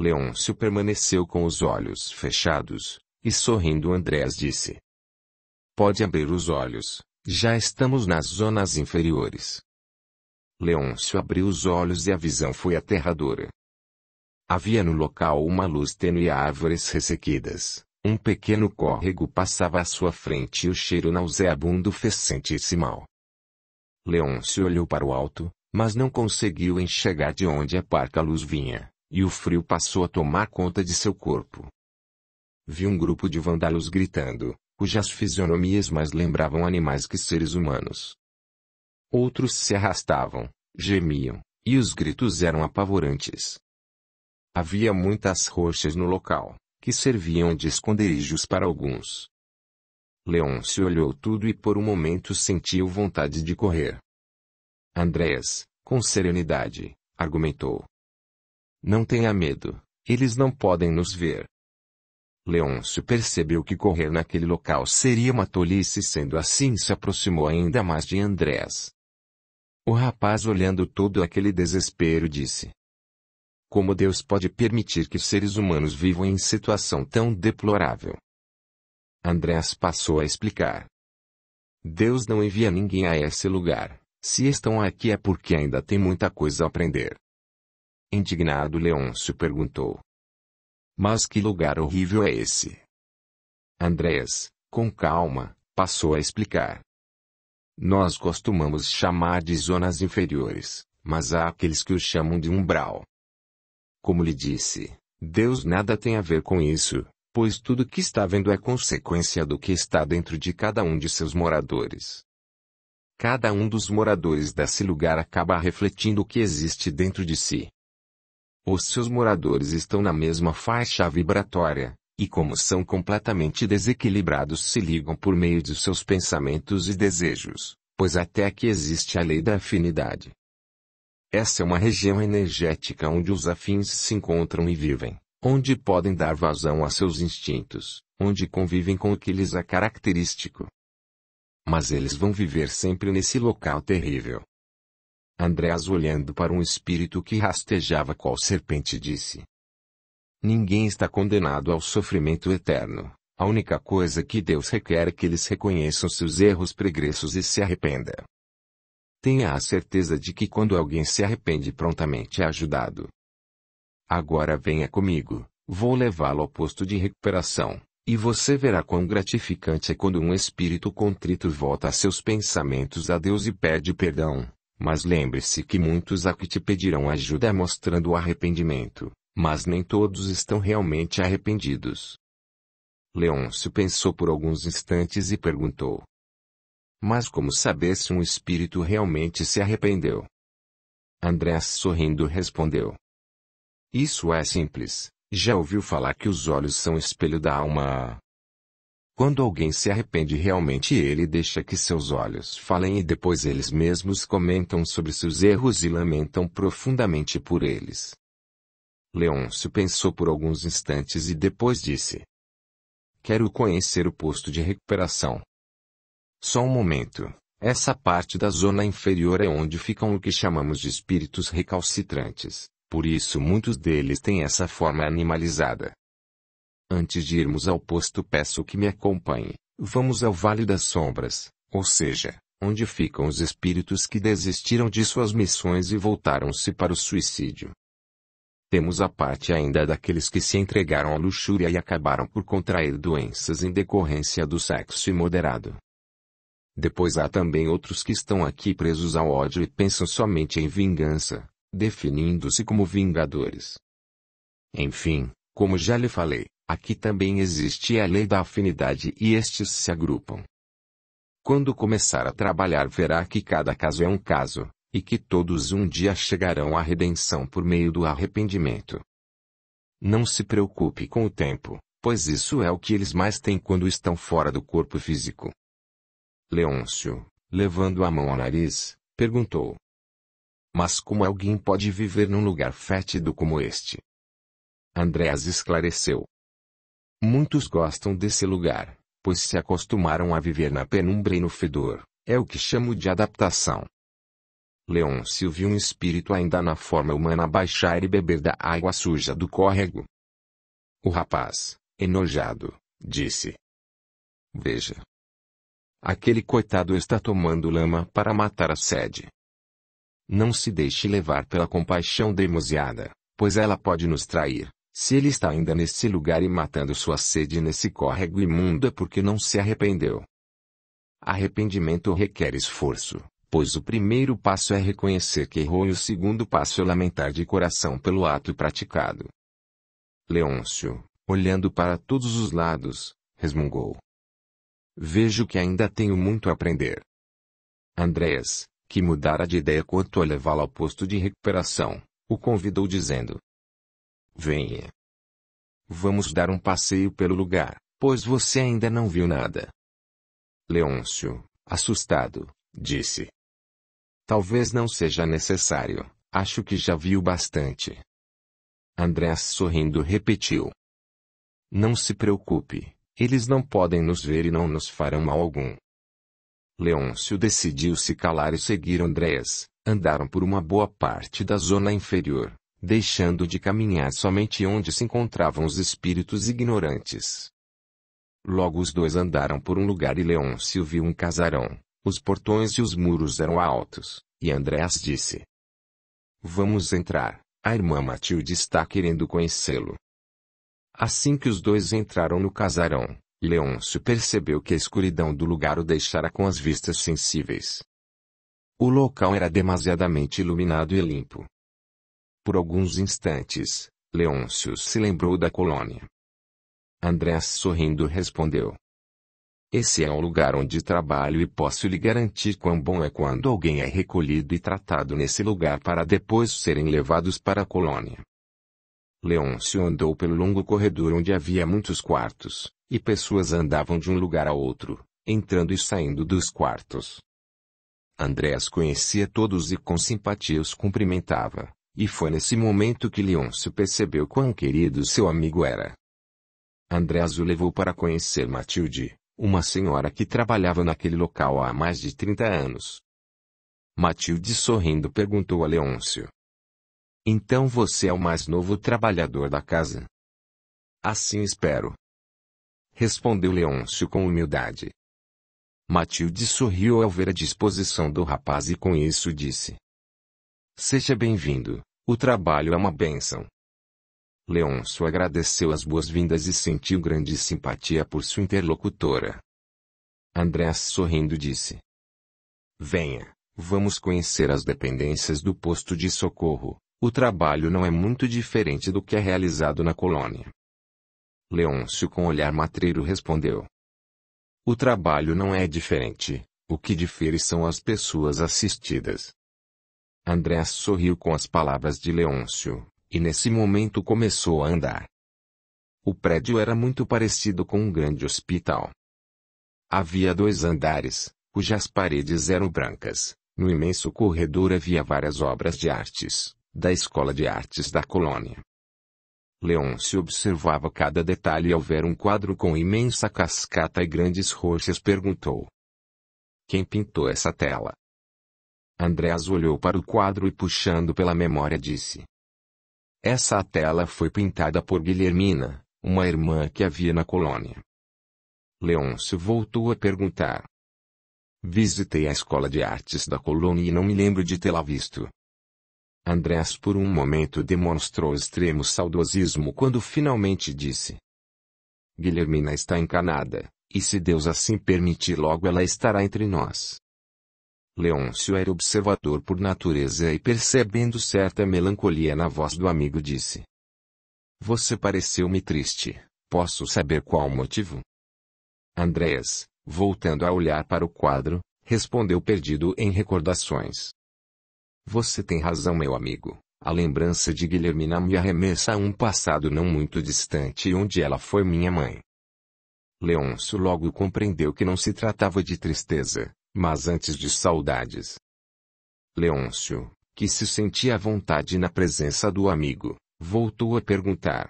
Leôncio permaneceu com os olhos fechados, e sorrindo Andrés disse. Pode abrir os olhos, já estamos nas zonas inferiores. Leôncio abriu os olhos e a visão foi aterradora. Havia no local uma luz tênue e árvores ressequidas. Um pequeno córrego passava à sua frente e o cheiro nauseabundo fez sentir-se mal. Leôncio olhou para o alto, mas não conseguiu enxergar de onde a parca luz vinha e o frio passou a tomar conta de seu corpo. Vi um grupo de vândalos gritando, cujas fisionomias mais lembravam animais que seres humanos. Outros se arrastavam, gemiam, e os gritos eram apavorantes. Havia muitas rochas no local, que serviam de esconderijos para alguns. Leôncio olhou tudo e por um momento sentiu vontade de correr. Andréas, com serenidade, argumentou. Não tenha medo. Eles não podem nos ver. Leôncio percebeu que correr naquele local seria uma tolice sendo assim se aproximou ainda mais de Andrés. O rapaz olhando todo aquele desespero disse. Como Deus pode permitir que seres humanos vivam em situação tão deplorável? Andrés passou a explicar. Deus não envia ninguém a esse lugar. Se estão aqui é porque ainda tem muita coisa a aprender. Indignado Leôncio perguntou. Mas que lugar horrível é esse? Andrés, com calma, passou a explicar. Nós costumamos chamar de zonas inferiores, mas há aqueles que o chamam de umbral. Como lhe disse, Deus nada tem a ver com isso, pois tudo que está vendo é consequência do que está dentro de cada um de seus moradores. Cada um dos moradores desse lugar acaba refletindo o que existe dentro de si, os seus moradores estão na mesma faixa vibratória, e como são completamente desequilibrados se ligam por meio de seus pensamentos e desejos, pois até aqui existe a lei da afinidade. Essa é uma região energética onde os afins se encontram e vivem, onde podem dar vazão a seus instintos, onde convivem com o que lhes é característico. Mas eles vão viver sempre nesse local terrível, Andréas olhando para um espírito que rastejava qual serpente disse. Ninguém está condenado ao sofrimento eterno. A única coisa que Deus requer é que eles reconheçam seus erros pregressos e se arrependa. Tenha a certeza de que quando alguém se arrepende prontamente é ajudado. Agora venha comigo, vou levá-lo ao posto de recuperação, e você verá quão gratificante é quando um espírito contrito volta a seus pensamentos a Deus e pede perdão. Mas lembre-se que muitos a que te pedirão ajuda é mostrando arrependimento, mas nem todos estão realmente arrependidos. Leôncio pensou por alguns instantes e perguntou: Mas como saber se um espírito realmente se arrependeu? Andrés sorrindo respondeu: Isso é simples. Já ouviu falar que os olhos são espelho da alma? Quando alguém se arrepende realmente ele deixa que seus olhos falem e depois eles mesmos comentam sobre seus erros e lamentam profundamente por eles. Leôncio pensou por alguns instantes e depois disse: Quero conhecer o posto de recuperação. Só um momento. Essa parte da zona inferior é onde ficam o que chamamos de espíritos recalcitrantes, por isso muitos deles têm essa forma animalizada. Antes de irmos ao posto, peço que me acompanhe. Vamos ao Vale das Sombras, ou seja, onde ficam os espíritos que desistiram de suas missões e voltaram-se para o suicídio. Temos a parte ainda daqueles que se entregaram à luxúria e acabaram por contrair doenças em decorrência do sexo imoderado. Depois há também outros que estão aqui presos ao ódio e pensam somente em vingança, definindo-se como vingadores. Enfim, como já lhe falei, Aqui também existe a lei da afinidade e estes se agrupam. Quando começar a trabalhar, verá que cada caso é um caso, e que todos um dia chegarão à redenção por meio do arrependimento. Não se preocupe com o tempo, pois isso é o que eles mais têm quando estão fora do corpo físico. Leôncio, levando a mão ao nariz, perguntou: Mas como alguém pode viver num lugar fétido como este? Andréas esclareceu: Muitos gostam desse lugar, pois se acostumaram a viver na penumbra e no fedor. É o que chamo de adaptação. Leôncio viu um espírito ainda na forma humana baixar e beber da água suja do córrego. O rapaz, enojado, disse: Veja. Aquele coitado está tomando lama para matar a sede. Não se deixe levar pela compaixão demasiada, pois ela pode nos trair, se ele está ainda nesse lugar e matando sua sede nesse córrego imundo é porque não se arrependeu. Arrependimento requer esforço, pois o primeiro passo é reconhecer que errou e o segundo passo é lamentar de coração pelo ato praticado. Leôncio, olhando para todos os lados, resmungou. Vejo que ainda tenho muito a aprender. Andréas, que mudara de ideia quanto a levá-lo ao posto de recuperação, o convidou dizendo: Venha. Vamos dar um passeio pelo lugar, pois você ainda não viu nada. Leôncio, assustado, disse. Talvez não seja necessário, acho que já viu bastante. Andrés sorrindo repetiu. Não se preocupe, eles não podem nos ver e não nos farão mal algum. Leôncio decidiu se calar e seguir Andrés. Andaram por uma boa parte da zona inferior, deixando de caminhar somente onde se encontravam os espíritos ignorantes. Logo os dois andaram por um lugar e Leôncio viu um casarão, os portões e os muros eram altos, e Andréas disse. Vamos entrar, a irmã Matilde está querendo conhecê-lo. Assim que os dois entraram no casarão, Leôncio percebeu que a escuridão do lugar o deixara com as vistas sensíveis. O local era demasiadamente iluminado e limpo, por alguns instantes, Leôncio se lembrou da colônia. Andrés sorrindo respondeu. Esse é o lugar onde trabalho e posso lhe garantir quão bom é quando alguém é recolhido e tratado nesse lugar para depois serem levados para a colônia. Leôncio andou pelo longo corredor onde havia muitos quartos, e pessoas andavam de um lugar a outro, entrando e saindo dos quartos. Andrés conhecia todos e com simpatia os cumprimentava. E foi nesse momento que Leôncio percebeu quão querido seu amigo era. Andrés o levou para conhecer Matilde, uma senhora que trabalhava naquele local há mais de 30 anos. Matilde sorrindo perguntou a Leôncio. Então você é o mais novo trabalhador da casa? Assim espero. Respondeu Leôncio com humildade. Matilde sorriu ao ver a disposição do rapaz e com isso disse: Seja bem-vindo. O trabalho é uma bênção. Leôncio agradeceu as boas-vindas e sentiu grande simpatia por sua interlocutora. Andrés sorrindo disse: Venha, vamos conhecer as dependências do posto de socorro. O trabalho não é muito diferente do que é realizado na colônia. Leôncio, com olhar matreiro, respondeu: O trabalho não é diferente. O que difere são as pessoas assistidas. André sorriu com as palavras de Leôncio, e nesse momento começou a andar. O prédio era muito parecido com um grande hospital. Havia dois andares, cujas paredes eram brancas. No imenso corredor havia várias obras de artes, da Escola de Artes da Colônia. Leôncio observava cada detalhe e ao ver um quadro com imensa cascata e grandes roxas perguntou. Quem pintou essa tela? Andreas olhou para o quadro e puxando pela memória disse. Essa tela foi pintada por Guilhermina, uma irmã que havia na colônia. Leôncio voltou a perguntar. Visitei a escola de artes da colônia e não me lembro de tê-la visto. Andrés por um momento demonstrou extremo saudosismo quando finalmente disse. Guilhermina está encanada, e se Deus assim permitir logo ela estará entre nós. Leôncio era observador por natureza e percebendo certa melancolia na voz do amigo disse. Você pareceu-me triste. Posso saber qual o motivo? Andréas, voltando a olhar para o quadro, respondeu perdido em recordações. Você tem razão, meu amigo. A lembrança de Guilhermina me arremessa a um passado não muito distante onde ela foi minha mãe. Leôncio logo compreendeu que não se tratava de tristeza, mas antes de saudades. Leôncio, que se sentia à vontade na presença do amigo, voltou a perguntar: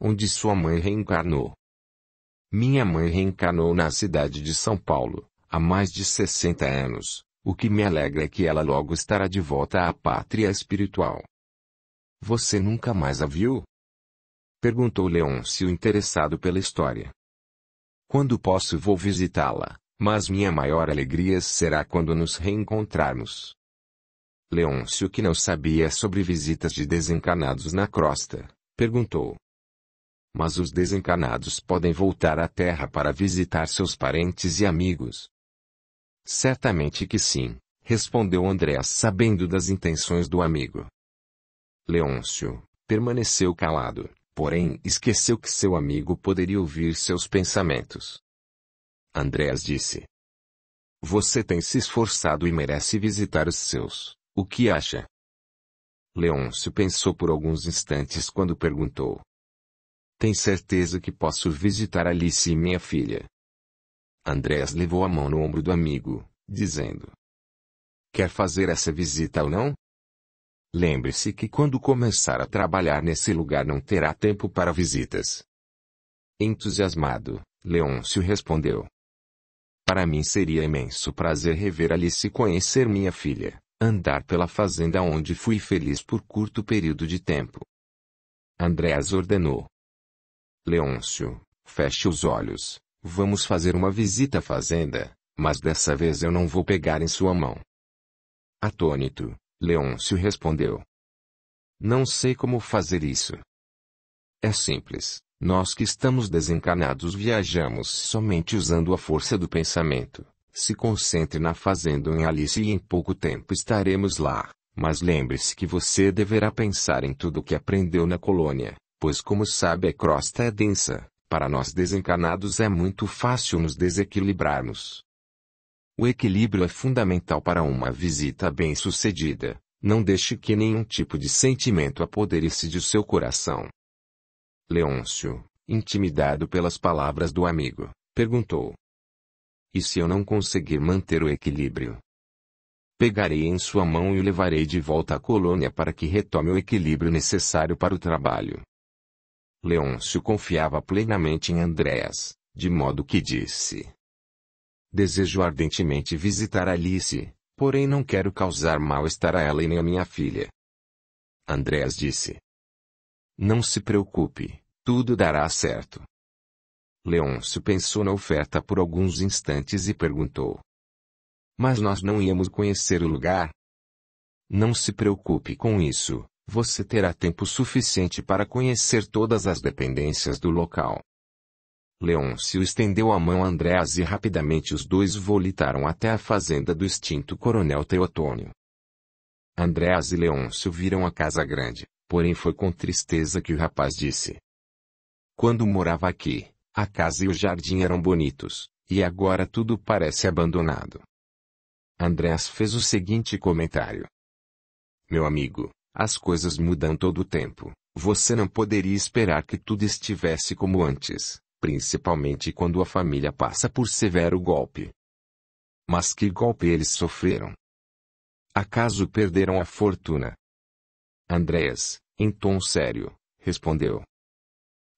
Onde sua mãe reencarnou? Minha mãe reencarnou na cidade de São Paulo, há mais de 60 anos, o que me alegra é que ela logo estará de volta à pátria espiritual. Você nunca mais a viu? Perguntou Leôncio interessado pela história. Quando posso vou visitá-la? Mas minha maior alegria será quando nos reencontrarmos. Leôncio, que não sabia sobre visitas de desencarnados na crosta, perguntou. Mas os desencarnados podem voltar à Terra para visitar seus parentes e amigos? Certamente que sim, respondeu Andréas sabendo das intenções do amigo. Leôncio permaneceu calado, porém esqueceu que seu amigo poderia ouvir seus pensamentos. Andréas disse. Você tem se esforçado e merece visitar os seus. O que acha? Leôncio pensou por alguns instantes quando perguntou. Tem certeza que posso visitar Alice e minha filha? Andréas levou a mão no ombro do amigo, dizendo. Quer fazer essa visita ou não? Lembre-se que quando começar a trabalhar nesse lugar não terá tempo para visitas. Entusiasmado, Leôncio respondeu. Para mim seria imenso prazer rever Alice e conhecer minha filha, andar pela fazenda onde fui feliz por curto período de tempo. Andréas ordenou. Leôncio, feche os olhos, vamos fazer uma visita à fazenda, mas dessa vez eu não vou pegar em sua mão. Atônito, Leôncio respondeu. Não sei como fazer isso. É simples, nós que estamos desencarnados viajamos somente usando a força do pensamento. Se concentre na fazenda em Alice e em pouco tempo estaremos lá. Mas lembre-se que você deverá pensar em tudo o que aprendeu na colônia, pois como sabe a crosta é densa. Para nós desencarnados é muito fácil nos desequilibrarmos. O equilíbrio é fundamental para uma visita bem-sucedida. Não deixe que nenhum tipo de sentimento apodere-se de seu coração. Leôncio, intimidado pelas palavras do amigo, perguntou: E se eu não conseguir manter o equilíbrio? Pegarei em sua mão e o levarei de volta à colônia para que retome o equilíbrio necessário para o trabalho. Leôncio confiava plenamente em Andréas, de modo que disse: Desejo ardentemente visitar Alice, porém não quero causar mal-estar a ela e nem a minha filha. Andréas disse: não se preocupe, tudo dará certo. Leôncio pensou na oferta por alguns instantes e perguntou: Mas nós não íamos conhecer o lugar? Não se preocupe com isso, você terá tempo suficiente para conhecer todas as dependências do local. Leôncio estendeu a mão a Andréas e rapidamente os dois voltaram até a fazenda do extinto coronel Teotônio. Andréas e Leôncio viram a casa grande, Porém foi com tristeza que o rapaz disse. Quando morava aqui, a casa e o jardim eram bonitos, e agora tudo parece abandonado. Andrés fez o seguinte comentário. Meu amigo, as coisas mudam todo o tempo. Você não poderia esperar que tudo estivesse como antes, principalmente quando a família passa por severo golpe. Mas que golpe eles sofreram? Acaso perderam a fortuna? Andrés, em tom sério, respondeu.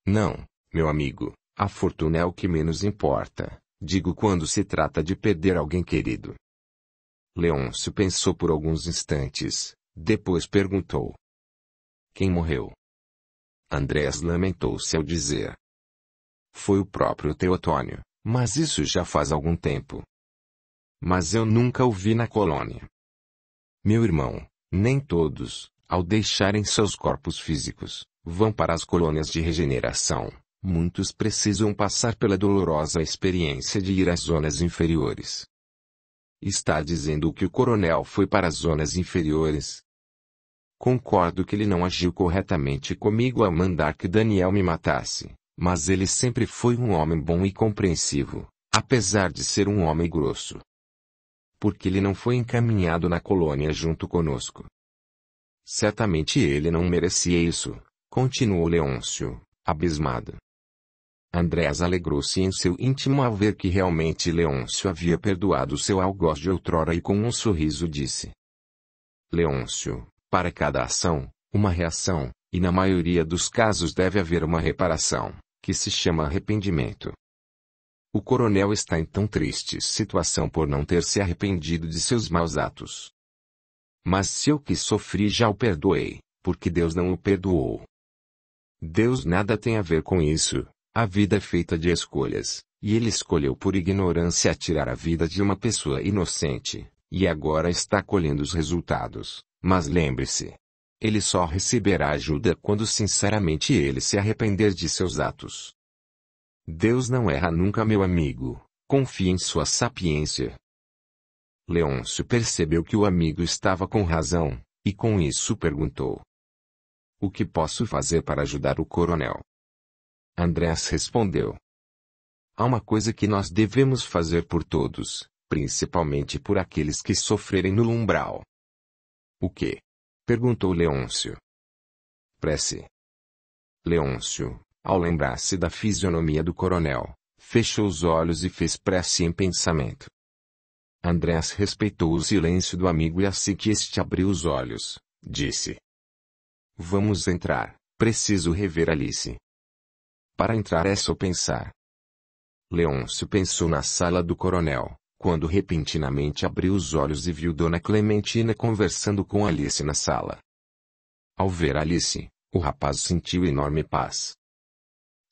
Não, meu amigo, a fortuna é o que menos importa, digo quando se trata de perder alguém querido. Leôncio pensou por alguns instantes, depois perguntou: Quem morreu? Andrés lamentou-se ao dizer: Foi o próprio Teotônio, mas isso já faz algum tempo. Mas eu nunca o vi na colônia. Meu irmão, nem todos, ao deixarem seus corpos físicos, vão para as colônias de regeneração. Muitos precisam passar pela dolorosa experiência de ir às zonas inferiores. Está dizendo que o coronel foi para as zonas inferiores? Concordo que ele não agiu corretamente comigo ao mandar que Daniel me matasse, mas ele sempre foi um homem bom e compreensivo, apesar de ser um homem grosso. Porque ele não foi encaminhado na colônia junto conosco. Certamente ele não merecia isso, continuou Leôncio, abismado. Andrés alegrou-se em seu íntimo ao ver que realmente Leôncio havia perdoado seu algoz de outrora e com um sorriso disse: Leôncio, para cada ação, uma reação, e na maioria dos casos deve haver uma reparação, que se chama arrependimento. O coronel está em tão triste situação por não ter se arrependido de seus maus atos. Mas se eu que sofri já o perdoei, porque Deus não o perdoou. Deus nada tem a ver com isso. A vida é feita de escolhas, e ele escolheu por ignorância tirar a vida de uma pessoa inocente, e agora está colhendo os resultados. Mas lembre-se, ele só receberá ajuda quando sinceramente ele se arrepender de seus atos. Deus não erra nunca, meu amigo. Confie em sua sapiência, Leôncio percebeu que o amigo estava com razão, e com isso perguntou: O que posso fazer para ajudar o coronel? Andrés respondeu: Há uma coisa que nós devemos fazer por todos, principalmente por aqueles que sofrerem no umbral. O que? perguntou Leôncio. Prece. Leôncio, ao lembrar-se da fisionomia do coronel, fechou os olhos e fez prece em pensamento. Andrés respeitou o silêncio do amigo e assim que este abriu os olhos, disse: Vamos entrar, preciso rever Alice. Para entrar é só pensar. Leôncio pensou na sala do coronel, quando repentinamente abriu os olhos e viu Dona Clementina conversando com Alice na sala. Ao ver Alice, o rapaz sentiu enorme paz.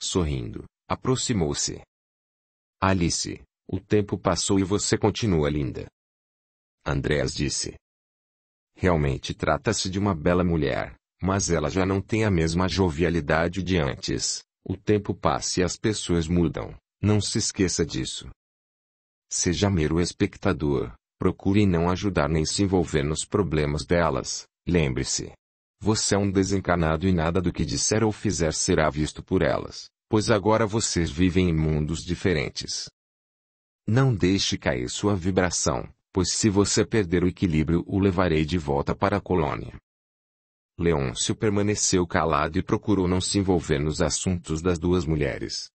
Sorrindo, aproximou-se. Alice, o tempo passou e você continua linda. Andréas disse. Realmente trata-se de uma bela mulher, mas ela já não tem a mesma jovialidade de antes. O tempo passa e as pessoas mudam, não se esqueça disso. Seja mero espectador, procure não ajudar nem se envolver nos problemas delas, lembre-se. Você é um desencarnado e nada do que disser ou fizer será visto por elas, pois agora vocês vivem em mundos diferentes. Não deixe cair sua vibração, pois se você perder o equilíbrio o levarei de volta para a colônia. Leôncio permaneceu calado e procurou não se envolver nos assuntos das duas mulheres.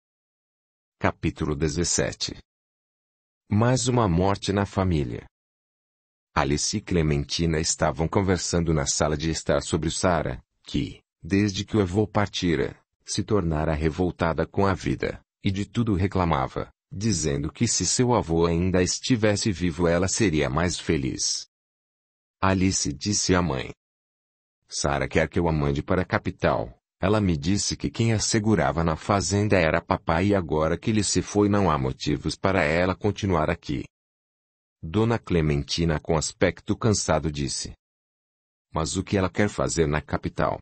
Capítulo 17 Mais uma morte na família. Alice e Clementina estavam conversando na sala de estar sobre Sara, que, desde que o avô partira, se tornara revoltada com a vida, e de tudo reclamava dizendo que se seu avô ainda estivesse vivo ela seria mais feliz. Alice disse à mãe. Sara quer que eu a mande para a capital. Ela me disse que quem a segurava na fazenda era papai e agora que ele se foi não há motivos para ela continuar aqui. Dona Clementina com aspecto cansado disse. Mas o que ela quer fazer na capital?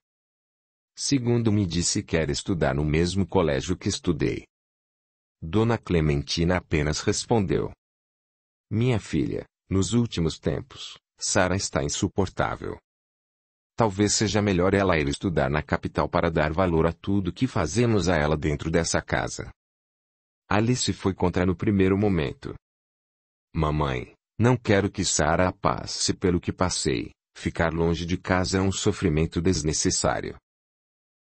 Segundo me disse quer estudar no mesmo colégio que estudei. Dona Clementina apenas respondeu: Minha filha, nos últimos tempos, Sara está insuportável. Talvez seja melhor ela ir estudar na capital para dar valor a tudo que fazemos a ela dentro dessa casa. Alice foi contra no primeiro momento. Mamãe, não quero que Sara passe pelo que passei. Ficar longe de casa é um sofrimento desnecessário.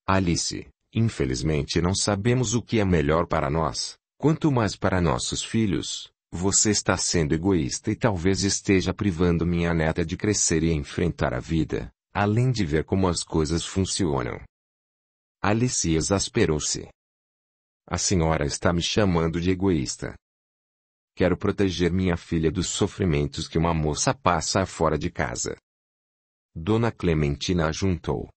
Alice, infelizmente não sabemos o que é melhor para nós, Quanto mais para nossos filhos, você está sendo egoísta e talvez esteja privando minha neta de crescer e enfrentar a vida, além de ver como as coisas funcionam. Alice exasperou-se. A senhora está me chamando de egoísta. Quero proteger minha filha dos sofrimentos que uma moça passa fora de casa. Dona Clementina ajuntou.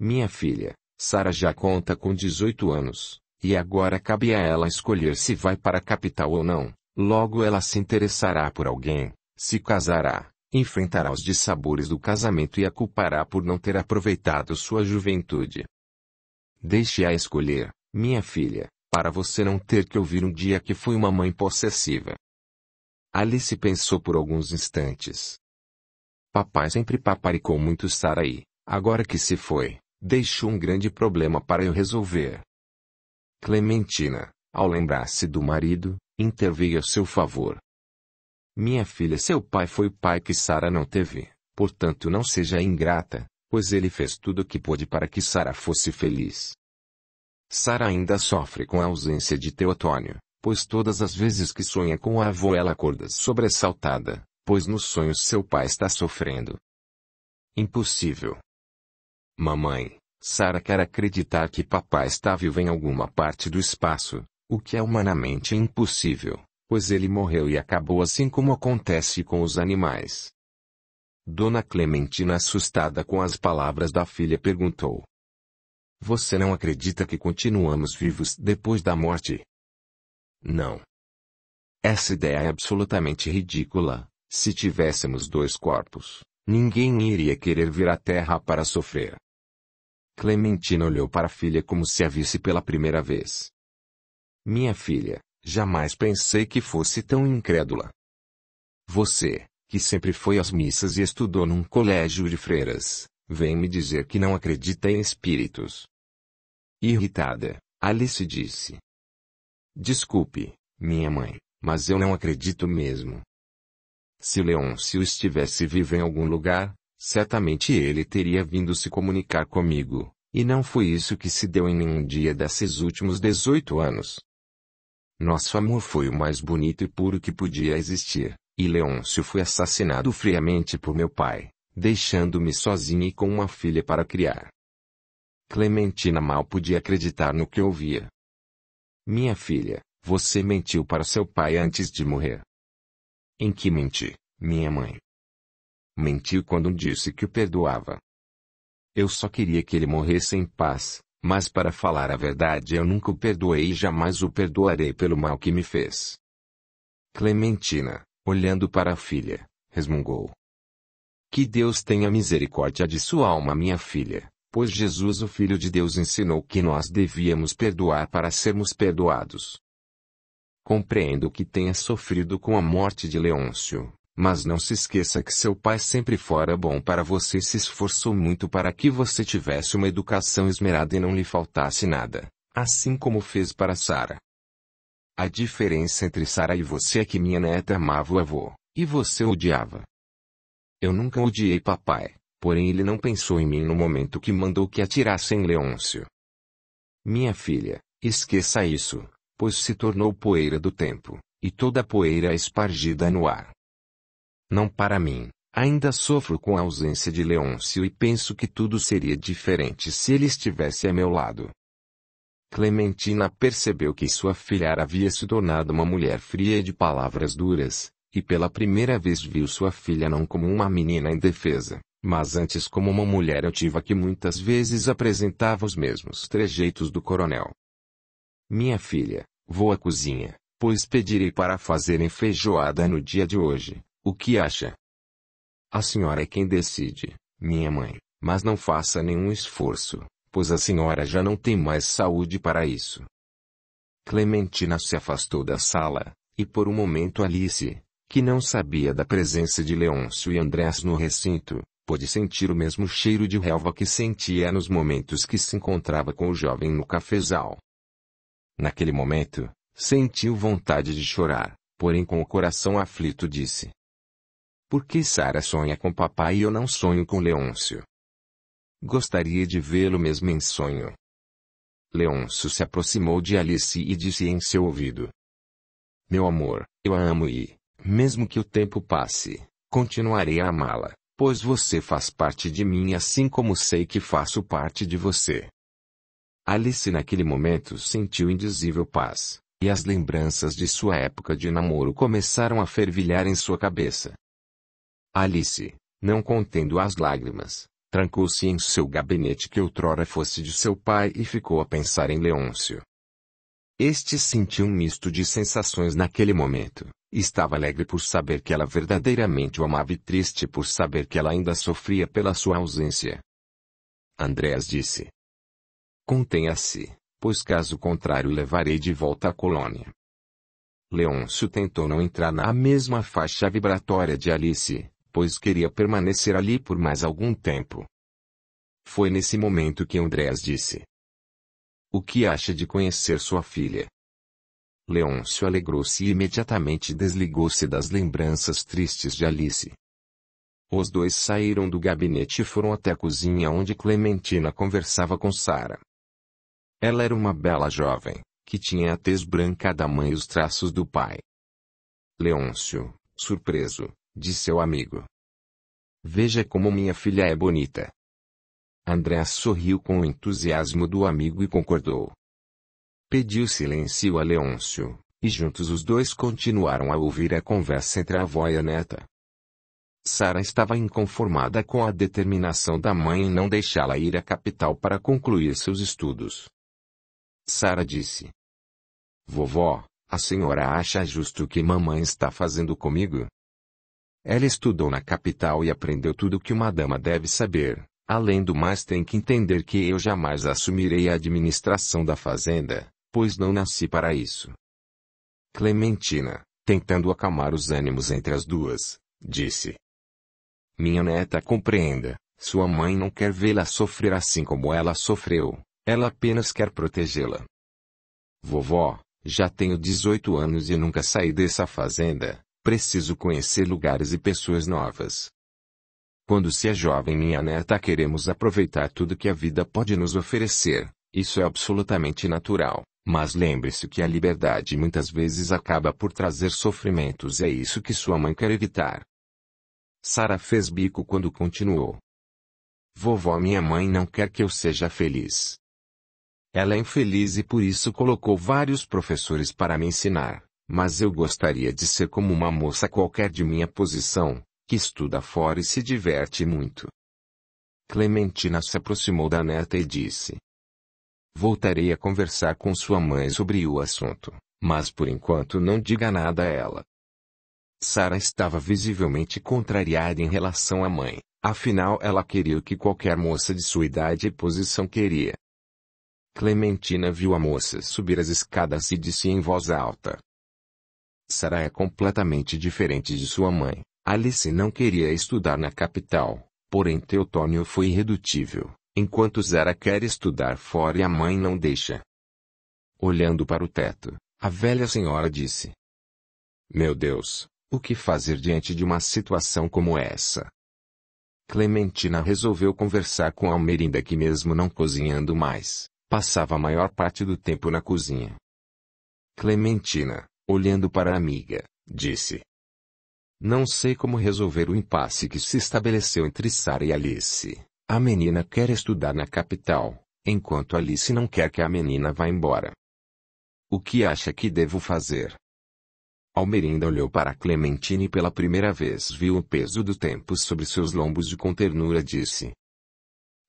Minha filha, Sara já conta com 18 anos, e agora cabe a ela escolher se vai para a capital ou não. Logo ela se interessará por alguém, se casará, enfrentará os dissabores do casamento e a culpará por não ter aproveitado sua juventude. Deixe-a escolher, minha filha, para você não ter que ouvir um dia que fui uma mãe possessiva. Alice pensou por alguns instantes. Papai sempre paparicou muito Saraí, agora que se foi, deixou um grande problema para eu resolver. Clementina, ao lembrar-se do marido, interveio a seu favor. Minha filha, seu pai foi o pai que Sara não teve, portanto não seja ingrata, pois ele fez tudo o que pôde para que Sara fosse feliz. Sara ainda sofre com a ausência de Teotônio, pois todas as vezes que sonha com a avó ela acorda sobressaltada, pois nos sonhos seu pai está sofrendo. Impossível. Mamãe, Sara quer acreditar que papai está vivo em alguma parte do espaço, o que é humanamente impossível, pois ele morreu e acabou assim como acontece com os animais. Dona Clementina, assustada com as palavras da filha, perguntou: Você não acredita que continuamos vivos depois da morte? Não. Essa ideia é absolutamente ridícula. Se tivéssemos dois corpos, ninguém iria querer vir à Terra para sofrer. Clementina olhou para a filha como se a visse pela primeira vez. Minha filha, jamais pensei que fosse tão incrédula. Você, que sempre foi às missas e estudou num colégio de freiras, vem me dizer que não acredita em espíritos. Irritada, Alice disse: Desculpe, minha mãe, mas eu não acredito mesmo. Se Leôncio estivesse vivo em algum lugar, certamente ele teria vindo se comunicar comigo, e não foi isso que se deu em nenhum dia desses últimos 18 anos. Nosso amor foi o mais bonito e puro que podia existir, e Leôncio foi assassinado friamente por meu pai, deixando-me sozinha e com uma filha para criar. Clementina mal podia acreditar no que ouvia. Minha filha, você mentiu para seu pai antes de morrer. Em que menti, minha mãe? mentiu quando disse que o perdoava. Eu só queria que ele morresse em paz, mas para falar a verdade eu nunca o perdoei e jamais o perdoarei pelo mal que me fez. Clementina, olhando para a filha, resmungou. Que Deus tenha misericórdia de sua alma, minha filha, pois Jesus, o Filho de Deus, ensinou que nós devíamos perdoar para sermos perdoados. Compreendo que tenha sofrido com a morte de Leôncio, mas não se esqueça que seu pai sempre fora bom para você e se esforçou muito para que você tivesse uma educação esmerada e não lhe faltasse nada, assim como fez para Sara. A diferença entre Sara e você é que minha neta amava o avô, e você odiava. Eu nunca odiei papai, porém ele não pensou em mim no momento que mandou que atirassem Leôncio. Minha filha, esqueça isso, pois se tornou poeira do tempo, e toda poeira é espargida no ar. Não para mim. Ainda sofro com a ausência de Leôncio e penso que tudo seria diferente se ele estivesse a meu lado. Clementina percebeu que sua filha havia se tornado uma mulher fria e de palavras duras, e pela primeira vez viu sua filha não como uma menina indefesa, mas antes como uma mulher altiva que muitas vezes apresentava os mesmos trejeitos do coronel. Minha filha, vou à cozinha, pois pedirei para fazerem feijoada no dia de hoje, o que acha? A senhora é quem decide, minha mãe, mas não faça nenhum esforço, pois a senhora já não tem mais saúde para isso. Clementina se afastou da sala, e por um momento Alice, que não sabia da presença de Leôncio e Andrés no recinto, pôde sentir o mesmo cheiro de relva que sentia nos momentos que se encontrava com o jovem no cafezal. Naquele momento, sentiu vontade de chorar, porém com o coração aflito disse: porque Sara sonha com papai e eu não sonho com Leôncio. Gostaria de vê-lo mesmo em sonho. Leôncio se aproximou de Alice e disse em seu ouvido: Meu amor, eu a amo e, mesmo que o tempo passe, continuarei a amá-la, pois você faz parte de mim assim como sei que faço parte de você. Alice naquele momento sentiu indizível paz, e as lembranças de sua época de namoro começaram a fervilhar em sua cabeça. Alice, não contendo as lágrimas, trancou-se em seu gabinete que outrora fosse de seu pai e ficou a pensar em Leôncio. Este sentiu um misto de sensações naquele momento. Estava alegre por saber que ela verdadeiramente o amava e triste por saber que ela ainda sofria pela sua ausência. Andréas disse: Contenha-se, pois caso contrário levarei de volta à colônia. Leôncio tentou não entrar na mesma faixa vibratória de Alice, pois queria permanecer ali por mais algum tempo. Foi nesse momento que Andréas disse: O que acha de conhecer sua filha? Leôncio alegrou-se e imediatamente desligou-se das lembranças tristes de Alice. Os dois saíram do gabinete e foram até a cozinha onde Clementina conversava com Sara. Ela era uma bela jovem, que tinha a tez branca da mãe e os traços do pai. Leôncio, surpreso, de seu amigo. Veja como minha filha é bonita. André sorriu com o entusiasmo do amigo e concordou. Pediu silêncio a Leôncio, e juntos os dois continuaram a ouvir a conversa entre a avó e a neta. Sara estava inconformada com a determinação da mãe em não deixá-la ir à capital para concluir seus estudos. Sara disse: Vovó, a senhora acha justo o que mamãe está fazendo comigo? Ela estudou na capital e aprendeu tudo o que uma dama deve saber. Além do mais, tem que entender que eu jamais assumirei a administração da fazenda, pois não nasci para isso. Clementina, tentando acalmar os ânimos entre as duas, disse: Minha neta compreenda, sua mãe não quer vê-la sofrer assim como ela sofreu, ela apenas quer protegê-la. Vovó, já tenho 18 anos e nunca saí dessa fazenda, Preciso conhecer lugares e pessoas novas. Quando se é jovem, minha neta, queremos aproveitar tudo que a vida pode nos oferecer. Isso é absolutamente natural, mas lembre-se que a liberdade muitas vezes acaba por trazer sofrimentos e é isso que sua mãe quer evitar. Sara fez bico quando continuou. Vovó, minha mãe não quer que eu seja feliz. Ela é infeliz e por isso colocou vários professores para me ensinar. Mas eu gostaria de ser como uma moça qualquer de minha posição, que estuda fora e se diverte muito. Clementina se aproximou da neta e disse: Voltarei a conversar com sua mãe sobre o assunto, mas por enquanto não diga nada a ela. Sara estava visivelmente contrariada em relação à mãe, afinal ela queria o que qualquer moça de sua idade e posição queria. Clementina viu a moça subir as escadas e disse em voz alta: Sara é completamente diferente de sua mãe. Alice não queria estudar na capital, porém Teotônio foi irredutível, enquanto Zara quer estudar fora e a mãe não deixa. Olhando para o teto, a velha senhora disse: Meu Deus, o que fazer diante de uma situação como essa? Clementina resolveu conversar com Almerinda que mesmo não cozinhando mais, passava a maior parte do tempo na cozinha. Clementina, Olhando para a amiga, disse. Não sei como resolver o impasse que se estabeleceu entre Sara e Alice. A menina quer estudar na capital, enquanto Alice não quer que a menina vá embora. O que acha que devo fazer? Almerinda olhou para Clementine e pela primeira vez viu o peso do tempo sobre seus lombos e com ternura disse.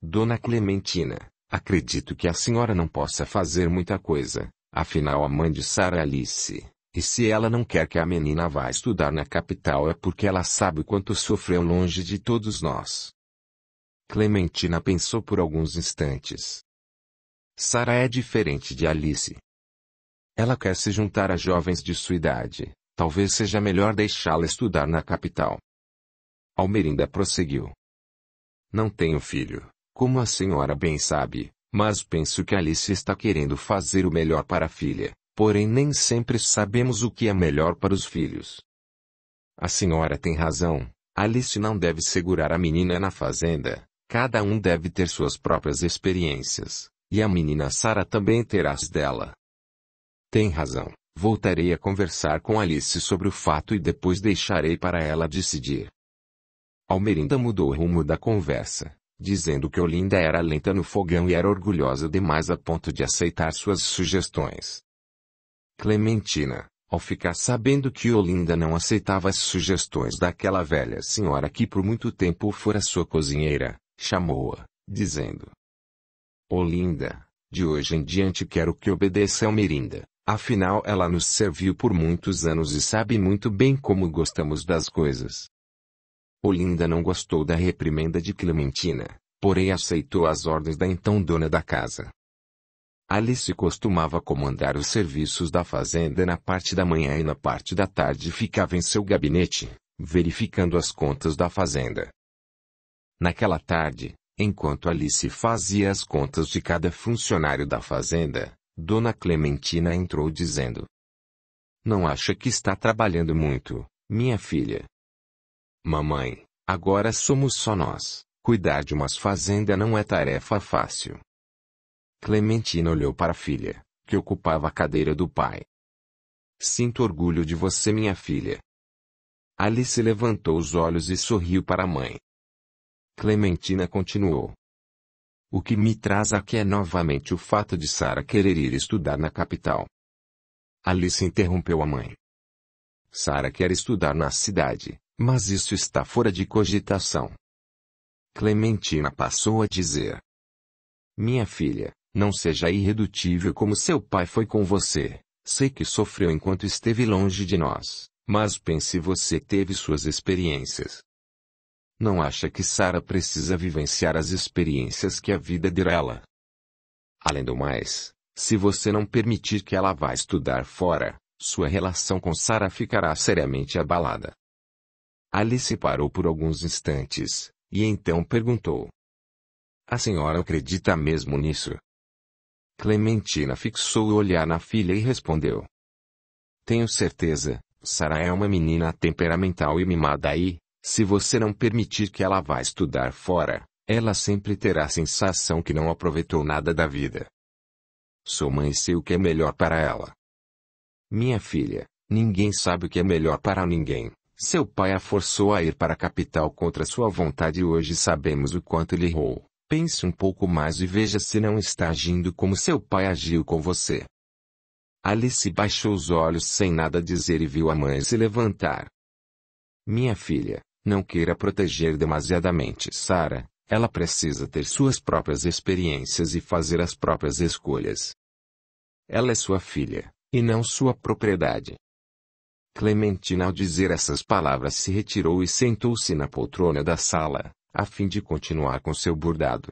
Dona Clementina, acredito que a senhora não possa fazer muita coisa, afinal a mãe de Sara é Alice e se ela não quer que a menina vá estudar na capital é porque ela sabe o quanto sofreu longe de todos nós. Clementina pensou por alguns instantes. Sara é diferente de Alice. Ela quer se juntar a jovens de sua idade. Talvez seja melhor deixá-la estudar na capital. Almerinda prosseguiu. Não tenho filho, como a senhora bem sabe, mas penso que Alice está querendo fazer o melhor para a filha porém nem sempre sabemos o que é melhor para os filhos. A senhora tem razão, Alice não deve segurar a menina na fazenda, cada um deve ter suas próprias experiências, e a menina Sara também terá as dela. Tem razão, voltarei a conversar com Alice sobre o fato e depois deixarei para ela decidir. Almerinda mudou o rumo da conversa, dizendo que Olinda era lenta no fogão e era orgulhosa demais a ponto de aceitar suas sugestões. Clementina, ao ficar sabendo que Olinda não aceitava as sugestões daquela velha senhora que por muito tempo fora sua cozinheira, chamou-a, dizendo: Olinda, de hoje em diante quero que obedeça ao Mirinda. Afinal, ela nos serviu por muitos anos e sabe muito bem como gostamos das coisas. Olinda não gostou da reprimenda de Clementina, porém aceitou as ordens da então dona da casa. Alice costumava comandar os serviços da fazenda na parte da manhã e na parte da tarde ficava em seu gabinete, verificando as contas da fazenda. Naquela tarde, enquanto Alice fazia as contas de cada funcionário da fazenda, Dona Clementina entrou dizendo: Não acha que está trabalhando muito, minha filha? Mamãe, agora somos só nós. Cuidar de umas fazendas não é tarefa fácil. Clementina olhou para a filha, que ocupava a cadeira do pai. Sinto orgulho de você, minha filha. Alice levantou os olhos e sorriu para a mãe. Clementina continuou. O que me traz aqui é novamente o fato de Sara querer ir estudar na capital. Alice interrompeu a mãe. Sara quer estudar na cidade, mas isso está fora de cogitação. Clementina passou a dizer: Minha filha, não seja irredutível como seu pai foi com você. Sei que sofreu enquanto esteve longe de nós, mas pense você teve suas experiências. Não acha que Sara precisa vivenciar as experiências que a vida a ela? Além do mais, se você não permitir que ela vá estudar fora, sua relação com Sara ficará seriamente abalada. Alice parou por alguns instantes, e então perguntou: A senhora acredita mesmo nisso? Clementina fixou o olhar na filha e respondeu. Tenho certeza, Sara é uma menina temperamental e mimada e, se você não permitir que ela vá estudar fora, ela sempre terá a sensação que não aproveitou nada da vida. Sua mãe sei o que é melhor para ela. Minha filha, ninguém sabe o que é melhor para ninguém. Seu pai a forçou a ir para a capital contra sua vontade e hoje sabemos o quanto ele errou. Pense um pouco mais e veja se não está agindo como seu pai agiu com você. Alice baixou os olhos sem nada dizer e viu a mãe se levantar. Minha filha, não queira proteger demasiadamente Sara, ela precisa ter suas próprias experiências e fazer as próprias escolhas. Ela é sua filha, e não sua propriedade. Clementina, ao dizer essas palavras, se retirou e sentou-se na poltrona da sala a fim de continuar com seu bordado.